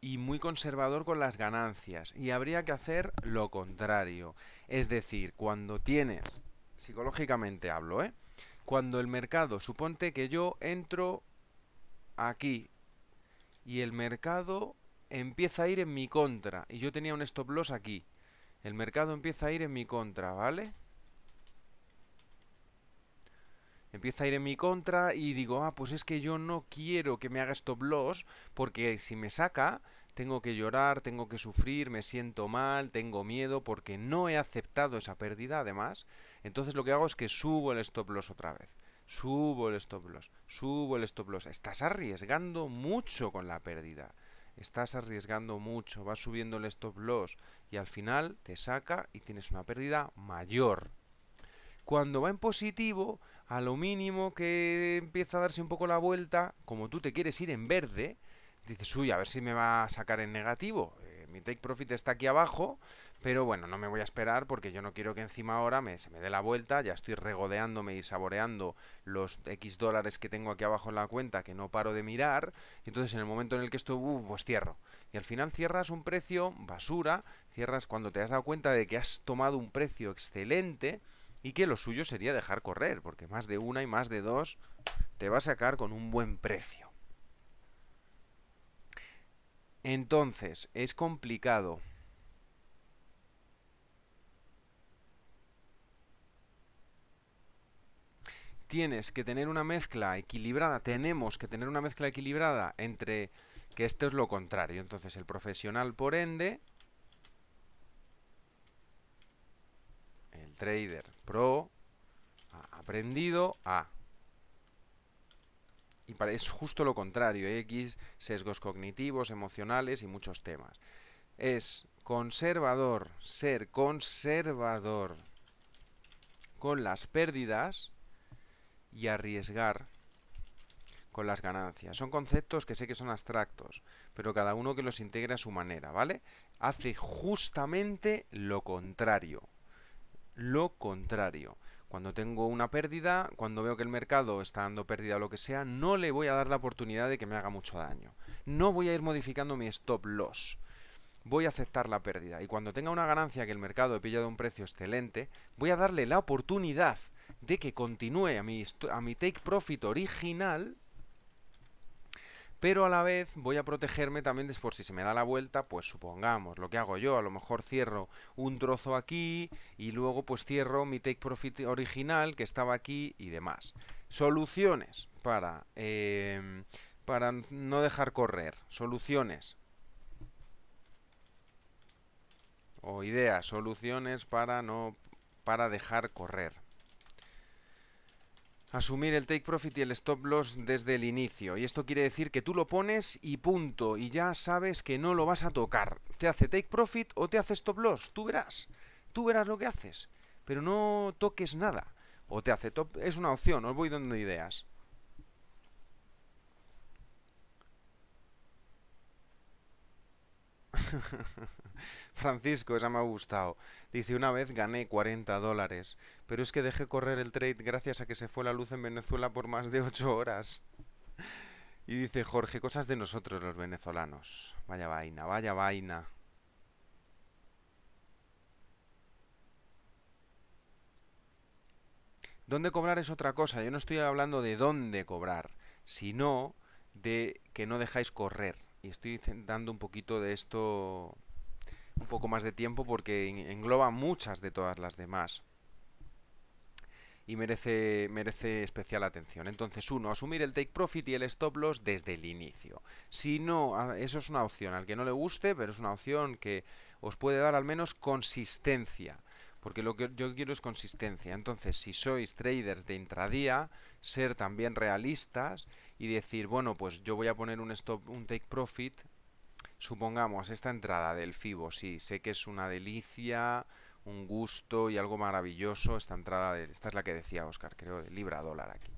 y muy conservador con las ganancias. Y habría que hacer lo contrario. Es decir, cuando tienes, psicológicamente hablo, ¿eh? cuando el mercado, suponte que yo entro aquí y el mercado empieza a ir en mi contra y yo tenía un stop loss aquí. El mercado empieza a ir en mi contra, ¿vale? Empieza a ir en mi contra y digo, ah, pues es que yo no quiero que me haga stop loss porque si me saca tengo que llorar, tengo que sufrir, me siento mal, tengo miedo porque no he aceptado esa pérdida además entonces lo que hago es que subo el stop loss otra vez. Subo el stop loss, subo el stop loss. Estás arriesgando mucho con la pérdida. Estás arriesgando mucho, vas subiendo el stop loss y al final te saca y tienes una pérdida mayor. Cuando va en positivo, a lo mínimo que empieza a darse un poco la vuelta, como tú te quieres ir en verde, dices, uy, a ver si me va a sacar en negativo. Eh, mi take profit está aquí abajo, pero bueno, no me voy a esperar porque yo no quiero que encima ahora me, se me dé la vuelta, ya estoy regodeándome y saboreando los X dólares que tengo aquí abajo en la cuenta que no paro de mirar, y entonces en el momento en el que esto uh, pues cierro. Y al final cierras un precio basura, cierras cuando te has dado cuenta de que has tomado un precio excelente y que lo suyo sería dejar correr, porque más de una y más de dos te va a sacar con un buen precio. Entonces, es complicado. tienes que tener una mezcla equilibrada, tenemos que tener una mezcla equilibrada entre que esto es lo contrario. Entonces el profesional, por ende, el trader pro ha aprendido a... Y es justo lo contrario, X, sesgos cognitivos, emocionales y muchos temas. Es conservador, ser conservador con las pérdidas y arriesgar con las ganancias. Son conceptos que sé que son abstractos, pero cada uno que los integre a su manera, ¿vale? Hace justamente lo contrario. Lo contrario. Cuando tengo una pérdida, cuando veo que el mercado está dando pérdida o lo que sea, no le voy a dar la oportunidad de que me haga mucho daño. No voy a ir modificando mi stop loss. Voy a aceptar la pérdida. Y cuando tenga una ganancia que el mercado he pillado a un precio excelente, voy a darle la oportunidad de que continúe a mi, a mi take profit original, pero a la vez voy a protegerme también después por si se me da la vuelta, pues supongamos, lo que hago yo, a lo mejor cierro un trozo aquí y luego pues cierro mi take profit original que estaba aquí y demás. Soluciones para, em, para no dejar correr, soluciones o ideas, soluciones para no para dejar correr. Asumir el take profit y el stop loss desde el inicio. Y esto quiere decir que tú lo pones y punto. Y ya sabes que no lo vas a tocar. Te hace take profit o te hace stop loss. Tú verás. Tú verás lo que haces. Pero no toques nada. O te hace top. Es una opción. Os voy dando ideas. *laughs* Francisco, esa me ha gustado. Dice, una vez gané 40 dólares, pero es que dejé correr el trade gracias a que se fue la luz en Venezuela por más de 8 horas. Y dice Jorge, cosas de nosotros los venezolanos. Vaya vaina, vaya vaina. ¿Dónde cobrar es otra cosa? Yo no estoy hablando de dónde cobrar, sino de que no dejáis correr y estoy dando un poquito de esto un poco más de tiempo porque engloba muchas de todas las demás y merece, merece especial atención. Entonces, uno, asumir el take profit y el stop loss desde el inicio. Si no, eso es una opción al que no le guste, pero es una opción que os puede dar al menos consistencia. Porque lo que yo quiero es consistencia. Entonces, si sois traders de intradía, ser también realistas y decir, bueno, pues yo voy a poner un stop, un take profit. Supongamos esta entrada del FIBO, sí, sé que es una delicia, un gusto y algo maravilloso esta entrada de, esta es la que decía Oscar, creo, de libra dólar aquí.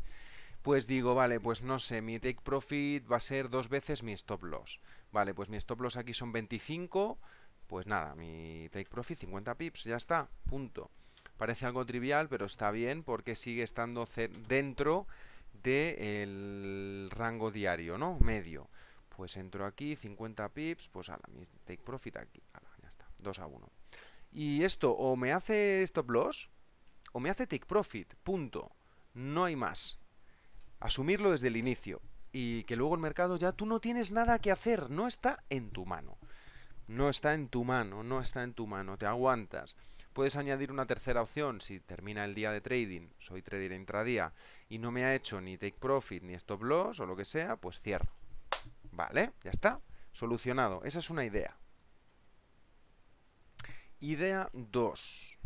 Pues digo, vale, pues no sé, mi take profit va a ser dos veces mi stop loss. Vale, pues mi stop loss aquí son 25, pues nada, mi take profit 50 pips, ya está, punto. Parece algo trivial, pero está bien porque sigue estando dentro del rango diario, ¿no? Medio. Pues entro aquí, 50 pips, pues a la take profit aquí. ya está, 2 a 1. Y esto o me hace stop loss o me hace take profit, punto. No hay más. Asumirlo desde el inicio. Y que luego el mercado ya tú no tienes nada que hacer, no está en tu mano. No está en tu mano, no está en tu mano, te aguantas. Puedes añadir una tercera opción si termina el día de trading, soy trader intradía y no me ha hecho ni take profit ni stop loss o lo que sea, pues cierro. Vale, ya está, solucionado. Esa es una idea. Idea 2.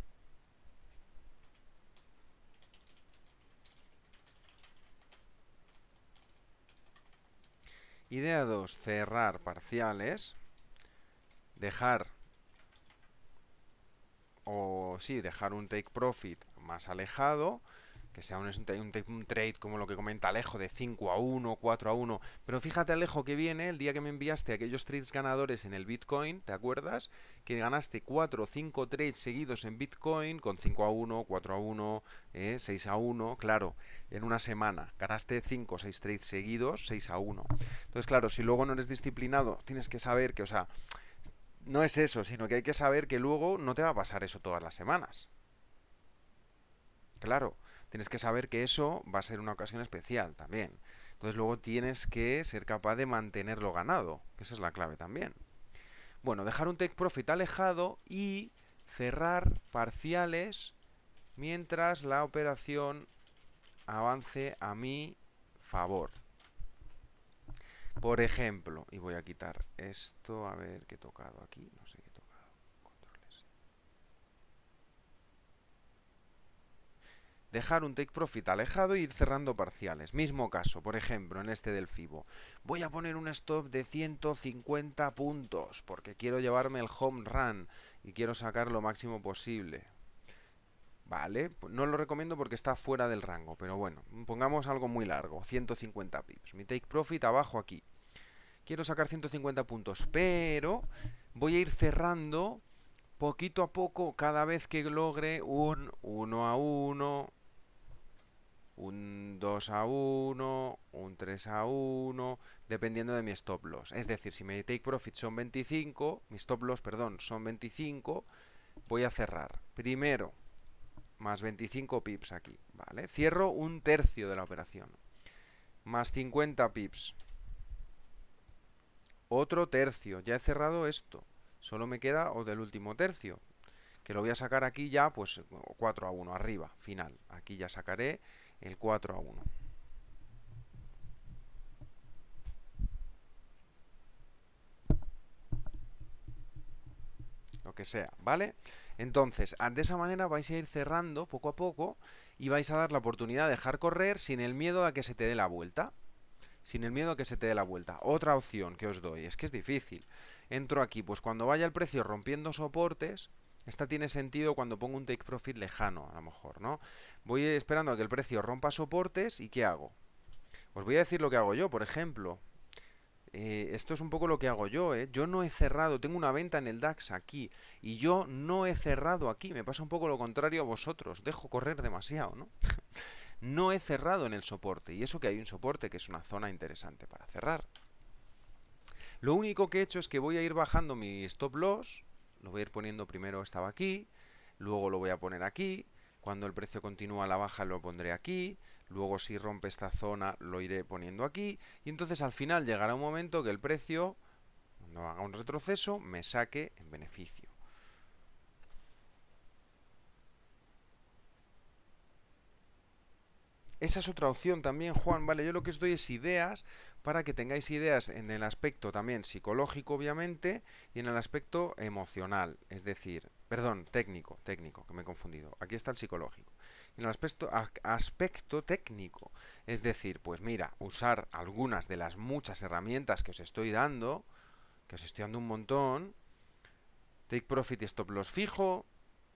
Idea 2, cerrar parciales, dejar o sí, dejar un take profit más alejado, que sea un, trade como lo que comenta Alejo, de 5 a 1, 4 a 1. Pero fíjate, Alejo, que viene el día que me enviaste aquellos trades ganadores en el Bitcoin, ¿te acuerdas? Que ganaste 4 o 5 trades seguidos en Bitcoin, con 5 a 1, 4 a 1, 6 eh, a 1, claro, en una semana. Ganaste 5 o 6 trades seguidos, 6 a 1. Entonces, claro, si luego no eres disciplinado, tienes que saber que, o sea, no es eso, sino que hay que saber que luego no te va a pasar eso todas las semanas. Claro, tienes que saber que eso va a ser una ocasión especial también. Entonces luego tienes que ser capaz de mantenerlo ganado, que esa es la clave también. Bueno, dejar un take profit alejado y cerrar parciales mientras la operación avance a mi favor. Por ejemplo, y voy a quitar esto, a ver qué he tocado aquí, no sé qué he tocado. Dejar un take profit alejado y e ir cerrando parciales. Mismo caso, por ejemplo, en este del FIBO. Voy a poner un stop de 150 puntos porque quiero llevarme el home run y quiero sacar lo máximo posible. Vale, pues no lo recomiendo porque está fuera del rango, pero bueno, pongamos algo muy largo, 150 pips. Mi take profit abajo aquí. Quiero sacar 150 puntos, pero voy a ir cerrando poquito a poco cada vez que logre un 1 a 1, un 2 a 1, un 3 a 1, dependiendo de mi stop loss. Es decir, si mi take profit son 25, mi stop loss, perdón, son 25, voy a cerrar. Primero más 25 pips aquí, ¿vale? Cierro un tercio de la operación, más 50 pips, otro tercio, ya he cerrado esto, solo me queda o del último tercio, que lo voy a sacar aquí ya, pues 4 a 1, arriba, final, aquí ya sacaré el 4 a 1. Lo que sea, ¿vale? vale entonces, de esa manera vais a ir cerrando poco a poco y vais a dar la oportunidad de dejar correr sin el miedo a que se te dé la vuelta. Sin el miedo a que se te dé la vuelta. Otra opción que os doy, es que es difícil. Entro aquí, pues cuando vaya el precio rompiendo soportes, esta tiene sentido cuando pongo un take profit lejano, a lo mejor, ¿no? Voy esperando a que el precio rompa soportes y ¿qué hago? Os voy a decir lo que hago yo, por ejemplo. Eh, esto es un poco lo que hago yo, ¿eh? Yo no he cerrado, tengo una venta en el DAX aquí y yo no he cerrado aquí, me pasa un poco lo contrario a vosotros, dejo correr demasiado, ¿no? *laughs* no he cerrado en el soporte y eso que hay un soporte que es una zona interesante para cerrar. Lo único que he hecho es que voy a ir bajando mi stop loss, lo voy a ir poniendo primero estaba aquí, luego lo voy a poner aquí, cuando el precio continúa a la baja lo pondré aquí, luego si rompe esta zona lo iré poniendo aquí, y entonces al final llegará un momento que el precio, cuando haga un retroceso, me saque en beneficio. Esa es otra opción también, Juan, ¿vale? Yo lo que os doy es ideas para que tengáis ideas en el aspecto también psicológico, obviamente, y en el aspecto emocional. Es decir, Perdón, técnico, técnico, que me he confundido. Aquí está el psicológico. En el aspecto, aspecto técnico, es decir, pues mira, usar algunas de las muchas herramientas que os estoy dando, que os estoy dando un montón, take profit y stop loss fijo,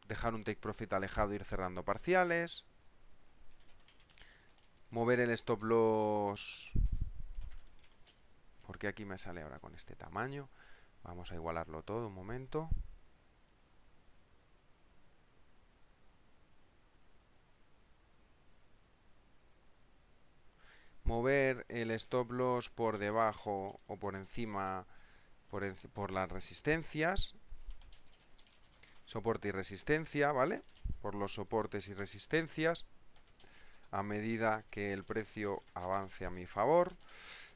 dejar un take profit alejado, e ir cerrando parciales, mover el stop loss, porque aquí me sale ahora con este tamaño, vamos a igualarlo todo un momento, mover el stop loss por debajo o por encima por, las resistencias soporte y resistencia, ¿vale? Por los soportes y resistencias a medida que el precio avance a mi favor.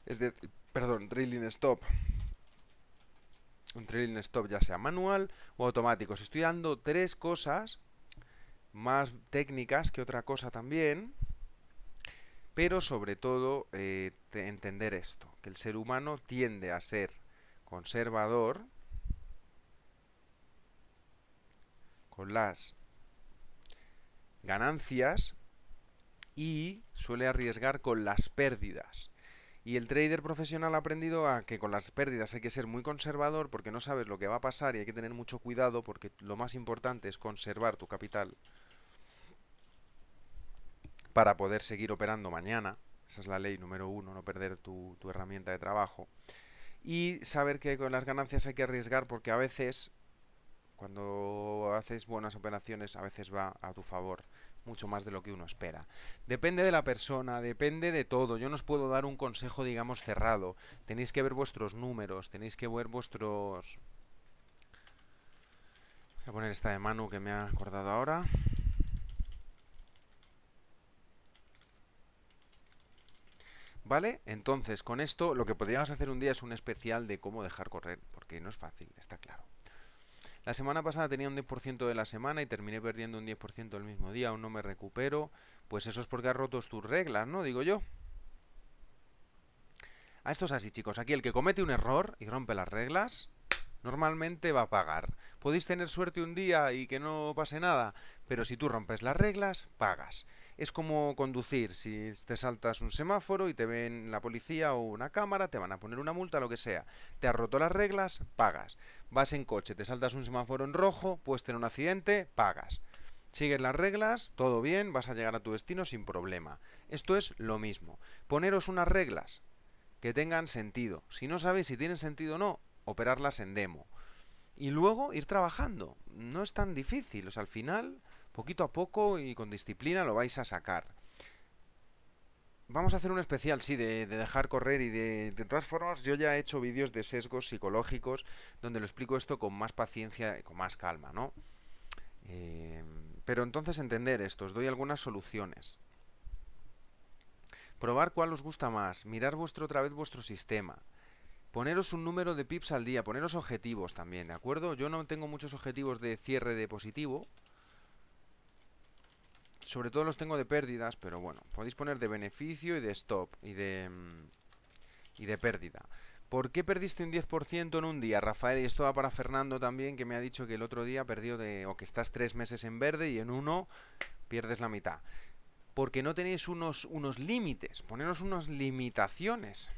Es de, perdón, trailing stop. Un trailing stop ya sea manual o automático. estoy dando tres cosas más técnicas que otra cosa también pero sobre todo eh, entender esto, que el ser humano tiende a ser conservador con las ganancias y suele arriesgar con las pérdidas. Y el trader profesional ha aprendido a que con las pérdidas hay que ser muy conservador porque no sabes lo que va a pasar y hay que tener mucho cuidado porque lo más importante es conservar tu capital para poder seguir operando mañana. Esa es la ley número uno, no perder tu, herramienta de trabajo. Y saber que con las ganancias hay que arriesgar porque a veces, cuando haces buenas operaciones, a veces va a tu favor mucho más de lo que uno espera. Depende de la persona, depende de todo. Yo no os puedo dar un consejo, digamos, cerrado. Tenéis que ver vuestros números, tenéis que ver vuestros... Voy a poner esta de Manu que me ha acordado ahora. ¿Vale? Entonces, con esto lo que podríamos hacer un día es un especial de cómo dejar correr, porque no es fácil, está claro. La semana pasada tenía un 10% de la semana y terminé perdiendo un 10% el mismo día, aún no me recupero. Pues eso es porque has roto tus reglas, ¿no? Digo yo. A ah, esto es así, chicos. Aquí el que comete un error y rompe las reglas, normalmente va a pagar. Podéis tener suerte un día y que no pase nada, pero si tú rompes las reglas, pagas es como conducir. Si te saltas un semáforo y te ven la policía o una cámara, te van a poner una multa, lo que sea. Te has roto las reglas, pagas. Vas en coche, te saltas un semáforo en rojo, puedes tener un accidente, pagas. Sigues las reglas, todo bien, vas a llegar a tu destino sin problema. Esto es lo mismo. Poneros unas reglas que tengan sentido. Si no sabéis si tienen sentido o no, operarlas en demo. Y luego ir trabajando. No es tan difícil. O sea, al final poquito a poco y con disciplina lo vais a sacar. Vamos a hacer un especial, sí, de, dejar correr y de, de todas formas yo ya he hecho vídeos de sesgos psicológicos donde lo explico esto con más paciencia y con más calma, ¿no? Eh, pero entonces entender esto, os doy algunas soluciones. Probar cuál os gusta más, mirar vuestro otra vez vuestro sistema, poneros un número de pips al día, poneros objetivos también, ¿de acuerdo? Yo no tengo muchos objetivos de cierre de positivo, sobre todo los tengo de pérdidas, pero bueno, podéis poner de beneficio y de stop y de, mm, y de pérdida. ¿Por qué perdiste un 10% en un día, Rafael? Y esto va para Fernando también, que me ha dicho que el otro día perdió de, o que estás tres meses en verde y en uno pierdes la mitad. Porque no tenéis unos, unos límites, poneros unas limitaciones.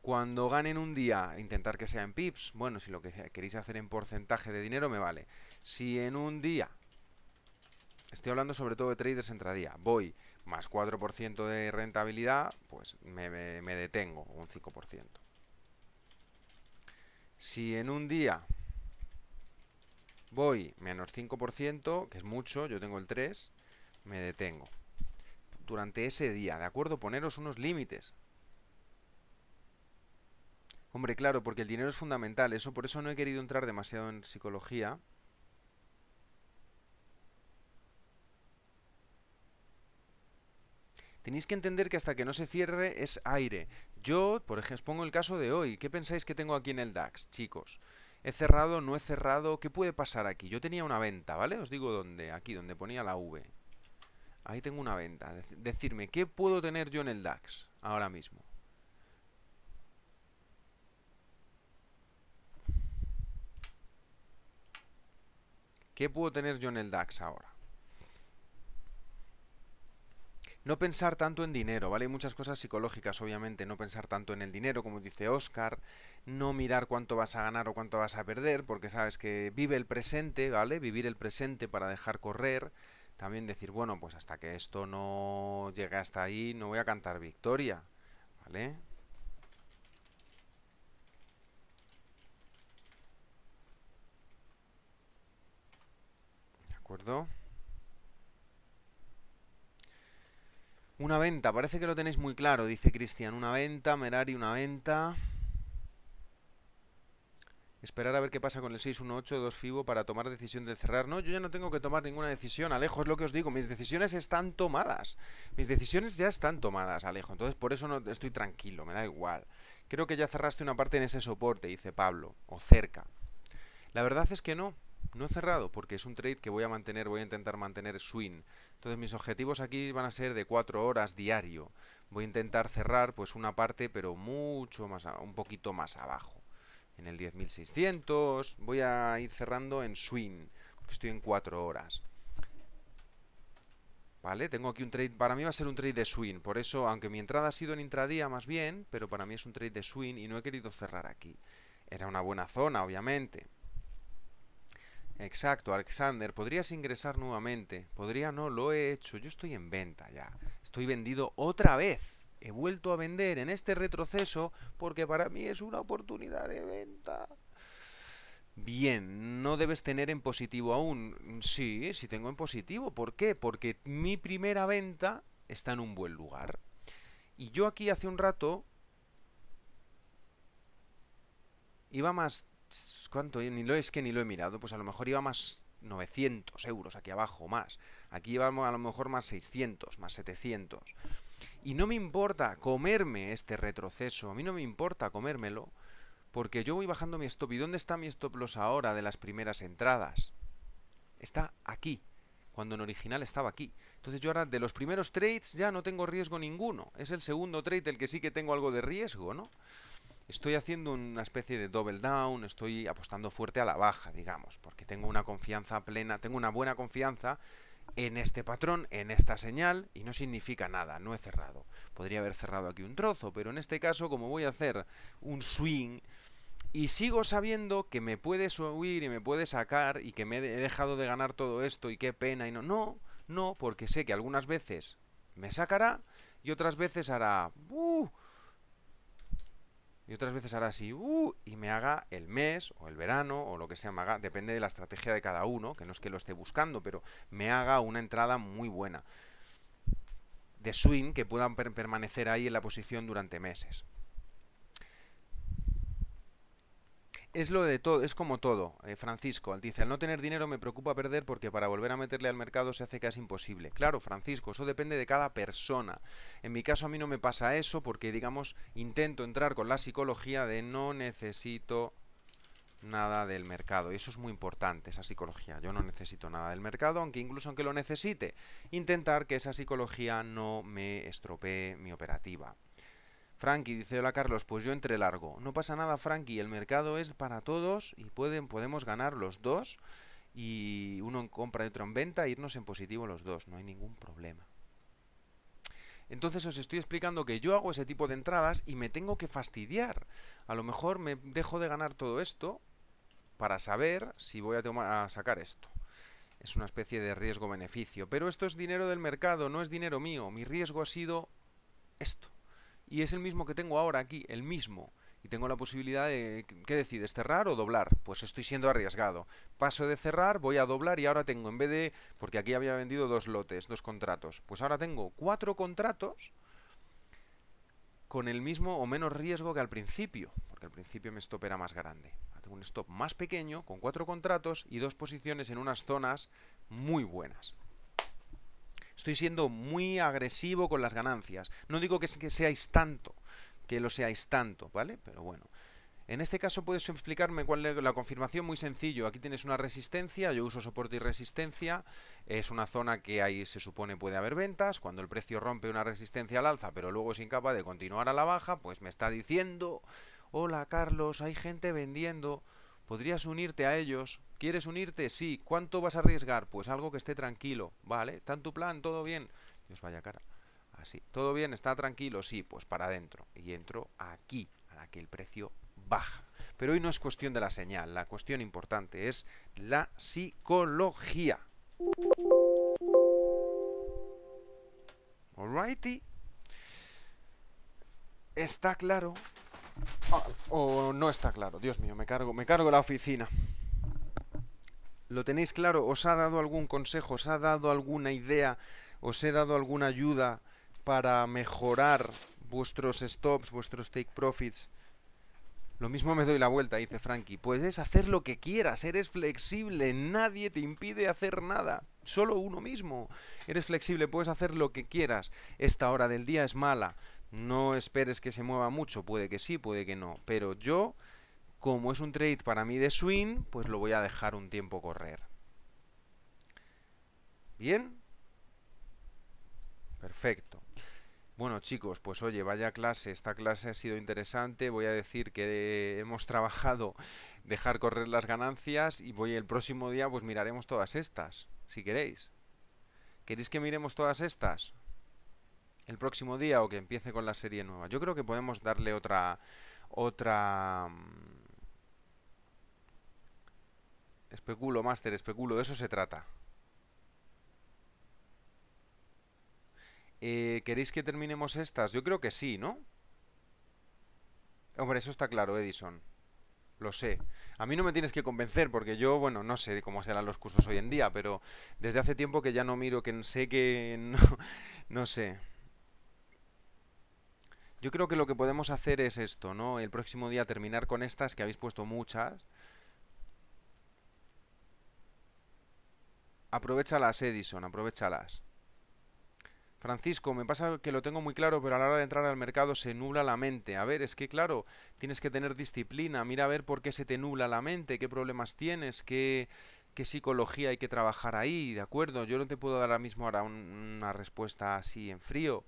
Cuando ganen un día, intentar que sea en pips. Bueno, si lo que queréis hacer en porcentaje de dinero me vale. Si en un día Estoy hablando sobre todo de traders entradía. Voy más 4% de rentabilidad, pues me, detengo un 5%. Si en un día voy menos 5%, que es mucho, yo tengo el 3, me detengo. Durante ese día, ¿de acuerdo? Poneros unos límites. Hombre, claro, porque el dinero es fundamental, eso por eso no he querido entrar demasiado en psicología. Tenéis que entender que hasta que no se cierre es aire. Yo, por ejemplo, pongo el caso de hoy. ¿Qué pensáis que tengo aquí en el DAX, chicos? ¿He cerrado? ¿No he cerrado? ¿Qué puede pasar aquí? Yo tenía una venta, ¿vale? Os digo dónde, aquí, donde ponía la V. Ahí tengo una venta. Decirme, ¿qué puedo tener yo en el DAX ahora mismo? ¿Qué puedo tener yo en el DAX ahora? no pensar tanto en dinero, ¿vale? Hay muchas cosas psicológicas, obviamente, no pensar tanto en el dinero, como dice Oscar, no mirar cuánto vas a ganar o cuánto vas a perder, porque sabes que vive el presente, ¿vale? Vivir el presente para dejar correr, también decir, bueno, pues hasta que esto no llegue hasta ahí, no voy a cantar victoria, ¿vale? ¿De acuerdo? Una venta, parece que lo tenéis muy claro, dice Cristian. Una venta, Merari, una venta. Esperar a ver qué pasa con el 618, 2 FIBO para tomar decisión de cerrar. No, yo ya no tengo que tomar ninguna decisión, Alejo, es lo que os digo. Mis decisiones están tomadas. Mis decisiones ya están tomadas, Alejo. Entonces por eso no estoy tranquilo, me da igual. Creo que ya cerraste una parte en ese soporte, dice Pablo, o cerca. La verdad es que no no cerrado, porque es un trade que voy a mantener, voy a intentar mantener swing. Entonces mis objetivos aquí van a ser de 4 horas diario. Voy a intentar cerrar pues una parte, pero mucho más, un poquito más abajo. En el 10.600 voy a ir cerrando en swing, porque estoy en 4 horas. ¿Vale? Tengo aquí un trade, para mí va a ser un trade de swing, por eso, aunque mi entrada ha sido en intradía más bien, pero para mí es un trade de swing y no he querido cerrar aquí. Era una buena zona, obviamente Exacto, Alexander, podrías ingresar nuevamente. Podría no, lo he hecho. Yo estoy en venta ya. Estoy vendido otra vez. He vuelto a vender en este retroceso porque para mí es una oportunidad de venta. Bien, no debes tener en positivo aún. Sí, sí tengo en positivo. ¿Por qué? Porque mi primera venta está en un buen lugar. Y yo aquí hace un rato iba más ¿Cuánto? Ni lo es que ni lo he mirado. Pues a lo mejor iba más 900 euros aquí abajo, más. Aquí iba a lo mejor más 600, más 700. Y no me importa comerme este retroceso. A mí no me importa comérmelo. Porque yo voy bajando mi stop. ¿Y dónde está mi stop loss ahora de las primeras entradas? Está aquí cuando en original estaba aquí. Entonces yo ahora de los primeros trades ya no tengo riesgo ninguno. Es el segundo trade el que sí que tengo algo de riesgo, ¿no? estoy haciendo una especie de double down, estoy apostando fuerte a la baja, digamos, porque tengo una confianza plena, tengo una buena confianza en este patrón, en esta señal, y no significa nada, no he cerrado. Podría haber cerrado aquí un trozo, pero en este caso, como voy a hacer un swing, y sigo sabiendo que me puede subir y me puede sacar, y que me he dejado de ganar todo esto, y qué pena, y no, no, no, porque sé que algunas veces me sacará, y otras veces hará... Uh, y otras veces hará así, uh", y me haga el mes o el verano o lo que sea, me haga, depende de la estrategia de cada uno, que no es que lo esté buscando, pero me haga una entrada muy buena de swing que puedan permanecer ahí en la posición durante meses. es lo de todo, es como todo. Eh, Francisco, dice, al no tener dinero me preocupa perder porque para volver a meterle al mercado se hace casi imposible. Claro, Francisco, eso depende de cada persona. En mi caso a mí no me pasa eso porque, digamos, intento entrar con la psicología de no necesito nada del mercado. Y eso es muy importante, esa psicología. Yo no necesito nada del mercado, aunque incluso aunque lo necesite, intentar que esa psicología no me estropee mi operativa. Frankie dice, hola Carlos, pues yo entre largo. No pasa nada, Frankie, el mercado es para todos y pueden, podemos ganar los dos y uno en compra y otro en venta e irnos en positivo los dos, no hay ningún problema. Entonces os estoy explicando que yo hago ese tipo de entradas y me tengo que fastidiar. A lo mejor me dejo de ganar todo esto para saber si voy a, tomar, a sacar esto. Es una especie de riesgo-beneficio. Pero esto es dinero del mercado, no es dinero mío. Mi riesgo ha sido esto y es el mismo que tengo ahora aquí, el mismo. Y tengo la posibilidad de, ¿qué decides? ¿Cerrar o doblar? Pues estoy siendo arriesgado. Paso de cerrar, voy a doblar y ahora tengo, en vez de, porque aquí había vendido dos lotes, dos contratos, pues ahora tengo cuatro contratos con el mismo o menos riesgo que al principio, porque al principio mi stop era más grande. tengo un stop más pequeño, con cuatro contratos y dos posiciones en unas zonas muy buenas estoy siendo muy agresivo con las ganancias. No digo que, seáis tanto, que lo seáis tanto, ¿vale? Pero bueno. En este caso puedes explicarme cuál es la confirmación, muy sencillo. Aquí tienes una resistencia, yo uso soporte y resistencia. Es una zona que ahí se supone puede haber ventas. Cuando el precio rompe una resistencia al alza, pero luego es incapaz de continuar a la baja, pues me está diciendo, hola Carlos, hay gente vendiendo podrías unirte a ellos. ¿Quieres unirte? Sí. ¿Cuánto vas a arriesgar? Pues algo que esté tranquilo, ¿vale? ¿Está en tu plan? ¿Todo bien? Dios vaya cara. Así. ¿Todo bien? ¿Está tranquilo? Sí, pues para adentro. Y entro aquí, a la que el precio baja. Pero hoy no es cuestión de la señal, la cuestión importante es la psicología. Alrighty. Está claro Ah, o no está claro. Dios mío, me cargo, me cargo la oficina. ¿Lo tenéis claro? ¿Os ha dado algún consejo? ¿Os ha dado alguna idea? ¿Os he dado alguna ayuda para mejorar vuestros stops, vuestros take profits? Lo mismo me doy la vuelta, dice Frankie. Puedes hacer lo que quieras, eres flexible, nadie te impide hacer nada, solo uno mismo. Eres flexible, puedes hacer lo que quieras. Esta hora del día es mala, no esperes que se mueva mucho, puede que sí, puede que no. Pero yo, como es un trade para mí de swing, pues lo voy a dejar un tiempo correr. ¿Bien? Perfecto. Bueno chicos, pues oye, vaya clase, esta clase ha sido interesante, voy a decir que hemos trabajado *laughs* dejar correr las ganancias y voy el próximo día pues miraremos todas estas, si queréis. ¿Queréis que miremos todas estas? el próximo día o que empiece con la serie nueva. Yo creo que podemos darle otra... otra... Mm, especulo, máster, especulo, de eso se trata. Eh, ¿Queréis que terminemos estas? Yo creo que sí, ¿no? Hombre, eso está claro, Edison. Lo sé. A mí no me tienes que convencer porque yo, bueno, no sé cómo serán los cursos hoy en día, pero desde hace tiempo que ya no miro, que sé que... no *laughs* sé. Yo creo que lo que podemos hacer es esto, ¿no? El próximo día terminar con estas, que habéis puesto muchas. Aprovechalas, Edison, aprovechalas. Francisco, me pasa que lo tengo muy claro, pero a la hora de entrar al mercado se nubla la mente. A ver, es que claro, tienes que tener disciplina, mira a ver por qué se te nubla la mente, qué problemas tienes, qué, qué psicología hay que trabajar ahí, ¿de acuerdo? Yo no te puedo dar ahora mismo ahora una respuesta así en frío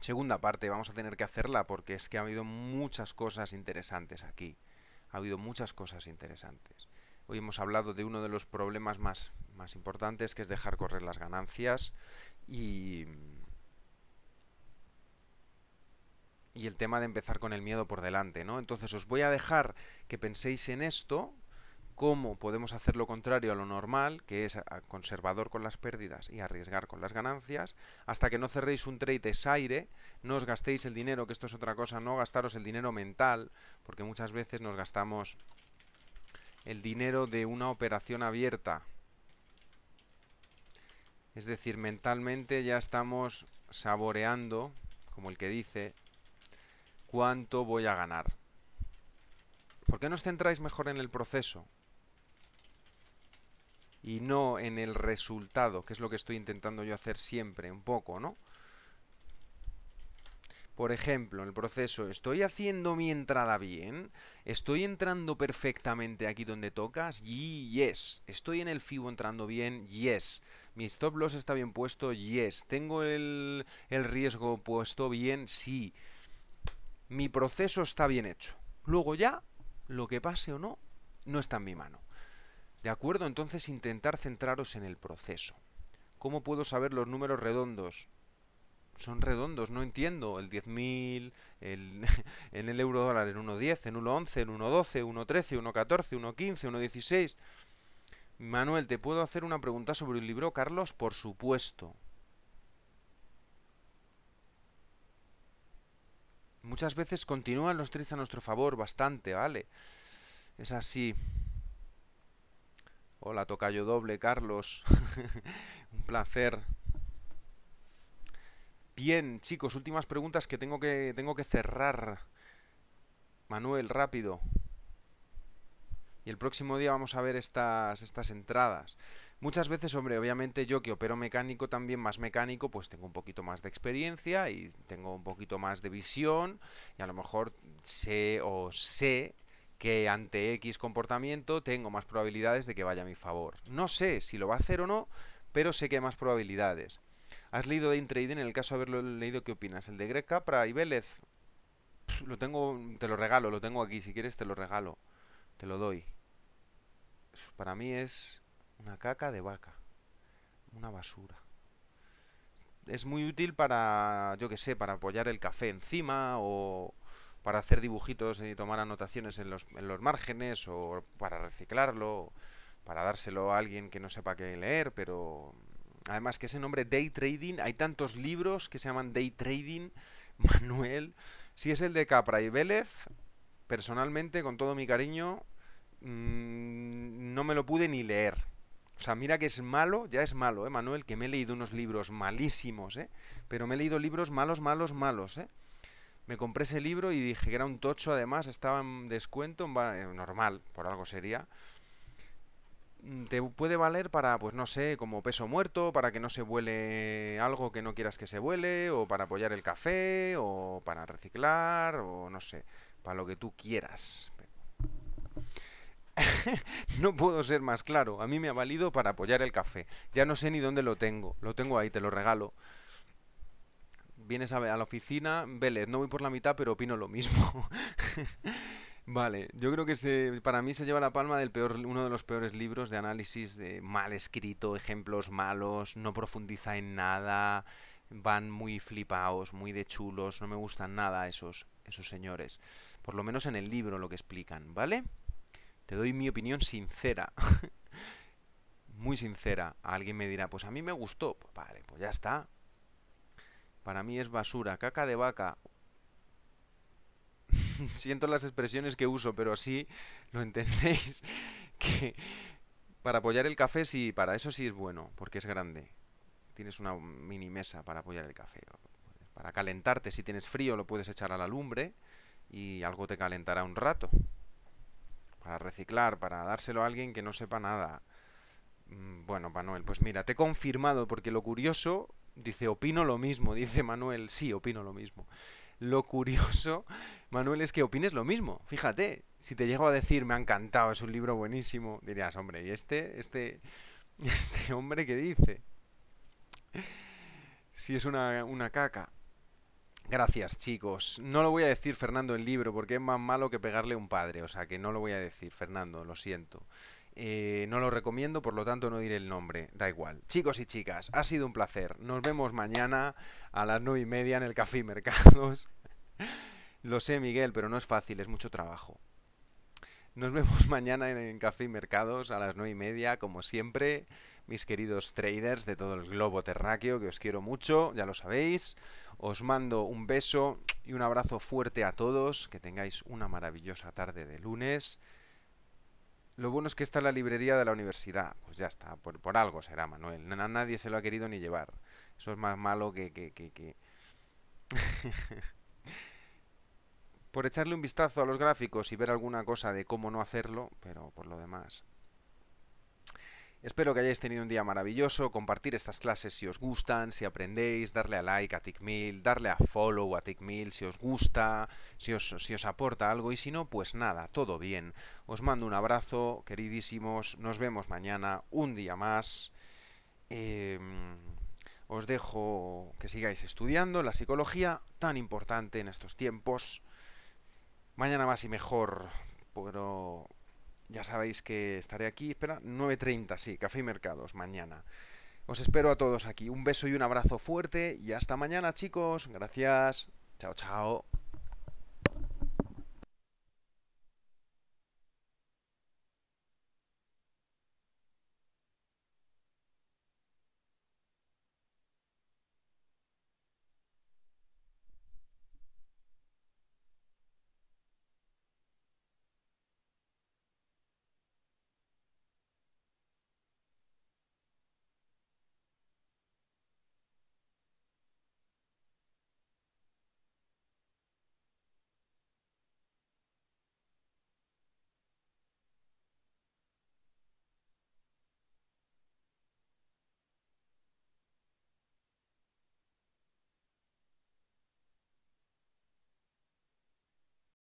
segunda parte vamos a tener que hacerla porque es que ha habido muchas cosas interesantes aquí. Ha habido muchas cosas interesantes. Hoy hemos hablado de uno de los problemas más, más importantes que es dejar correr las ganancias y, y el tema de empezar con el miedo por delante, ¿no? Entonces os voy a dejar que penséis en esto, cómo podemos hacer lo contrario a lo normal, que es conservador con las pérdidas y arriesgar con las ganancias, hasta que no cerréis un trade aire, no os gastéis el dinero, que esto es otra cosa, no gastaros el dinero mental, porque muchas veces nos gastamos el dinero de una operación abierta. Es decir, mentalmente ya estamos saboreando, como el que dice, cuánto voy a ganar. ¿Por qué no os centráis mejor en el proceso? y no en el resultado, que es lo que estoy intentando yo hacer siempre, un poco, ¿no? Por ejemplo, en el proceso, ¿estoy haciendo mi entrada bien? ¿Estoy entrando perfectamente aquí donde tocas? Yes. ¿Estoy en el FIBO entrando bien? Yes. ¿Mi stop loss está bien puesto? Yes. ¿Tengo el, el riesgo puesto bien? Sí. Mi proceso está bien hecho. Luego ya, lo que pase o no, no está en mi mano. De acuerdo, entonces intentar centraros en el proceso. ¿Cómo puedo saber los números redondos? Son redondos, no entiendo. El 10.000, *laughs* en el euro dólar en 1.10, en 1.11, en 1.12, 1.13, 1.14, 1.15, 1.16. Manuel, ¿te puedo hacer una pregunta sobre el libro, Carlos? Por supuesto. Muchas veces continúan los tres a nuestro favor, bastante, ¿vale? Es así. Hola, tocayo doble, Carlos. *laughs* Un placer. Bien, chicos, últimas preguntas que tengo que tengo que cerrar. Manuel, rápido. Y el próximo día vamos a ver estas estas entradas. Muchas veces, hombre, obviamente yo que opero mecánico también más mecánico, pues tengo un poquito más de experiencia y tengo un poquito más de visión y a lo mejor sé o sé que ante X comportamiento tengo más probabilidades de que vaya a mi favor. No sé si lo va a hacer o no, pero sé que hay más probabilidades. ¿Has leído de Trading? En el caso de haberlo leído, ¿qué opinas? ¿El de Greca para y Vélez? lo tengo, te lo regalo, lo tengo aquí. Si quieres, te lo regalo. Te lo doy. Para mí es una caca de vaca. Una basura. Es muy útil para, yo que sé, para apoyar el café encima o, para hacer dibujitos y tomar anotaciones en los, en los márgenes o para reciclarlo, para dárselo a alguien que no sepa qué leer, pero además que ese nombre Day Trading, hay tantos libros que se llaman Day Trading, *laughs* Manuel, si es el de Capra y Vélez, personalmente, con todo mi cariño, mm, no me lo pude ni leer. O sea, mira que es malo, ya es malo, ¿eh, Manuel? Que me he leído unos libros malísimos, ¿eh? Pero me he leído libros malos, malos, malos, ¿eh? me compré ese libro y dije que era un tocho, además, estaba en descuento, eh, normal, por algo sería. Mm, te puede valer para, pues no sé, como peso muerto, para que no se vuele algo que no quieras que se vuele, o para apoyar el café, o para reciclar, o no sé, para lo que tú quieras. *laughs* no puedo ser más claro, a mí me ha valido para apoyar el café. Ya no sé ni dónde lo tengo, lo tengo ahí, te lo regalo vienes a, a la oficina, Vélez, no voy por la mitad, pero opino lo mismo. *laughs* Vale, yo creo que para mí se lleva la palma del peor, uno de los peores libros de análisis de mal escrito, ejemplos malos, no profundiza en nada, van muy flipaos, muy de chulos, no me gustan nada esos, esos señores. Por lo menos en el libro lo que explican, ¿vale? Te doy mi opinión sincera. *laughs* muy sincera. Alguien me dirá, pues a mí me gustó. Pues vale, pues ya está. Para mí es basura. Caca de vaca. *laughs* Siento las expresiones que uso, pero así lo entendéis. *laughs* que para apoyar el café sí, para eso sí es bueno, porque es grande. Tienes una mini mesa para apoyar el café. Para calentarte, si tienes frío, lo puedes echar a la lumbre y algo te calentará un rato. Para reciclar, para dárselo a alguien que no sepa nada. Mm, bueno, Manuel, pues mira, te he confirmado, porque lo curioso Dice, opino lo mismo, dice Manuel, sí, opino lo mismo. Lo curioso, *laughs* Manuel, es que opines lo mismo. Fíjate, si te llego a decir, me ha encantado, es un libro buenísimo, dirías, hombre, ¿y este, este, *laughs* este hombre qué dice? Si es una, una caca. Gracias, chicos. No lo voy a decir, Fernando, el libro, porque es más malo que pegarle un padre. O sea, que no lo voy a decir, Fernando, lo siento. Eh, no lo recomiendo, por lo tanto no diré el nombre, da igual. Chicos y chicas, ha sido un placer. Nos vemos mañana a las nueve y media en el Café Mercados. *laughs* lo sé, Miguel, pero no es fácil, es mucho trabajo. Nos vemos *laughs* mañana en el Café y Mercados a las nueve y media, como siempre, mis queridos traders de todo el globo terráqueo, que os quiero mucho, ya lo sabéis. Os mando un beso y un abrazo fuerte a todos, que tengáis una maravillosa tarde de lunes. Lo bueno es que está la librería de la universidad. Pues ya está, por, algo será, Manuel. nadie se lo ha querido ni llevar. Eso es más malo que... que, que, que... *laughs* por echarle un vistazo a los gráficos y ver alguna cosa de cómo no hacerlo, pero por lo demás... Espero que hayáis tenido un día maravilloso, compartir estas clases si os gustan, si aprendéis, darle a like a TickMill, darle a follow a TickMill si os gusta, si os, si os aporta algo y si no, pues nada, todo bien. Os mando un abrazo, queridísimos, nos vemos mañana, un día más. Em, os dejo que sigáis estudiando la psicología, tan importante en estos tiempos. Mañana más y mejor, pero ya sabéis que estaré aquí, espera, 9.30, sí, Café y Mercados, mañana. Os espero a todos aquí. Un beso y un abrazo fuerte y hasta mañana, chicos. Gracias. Chao, chao.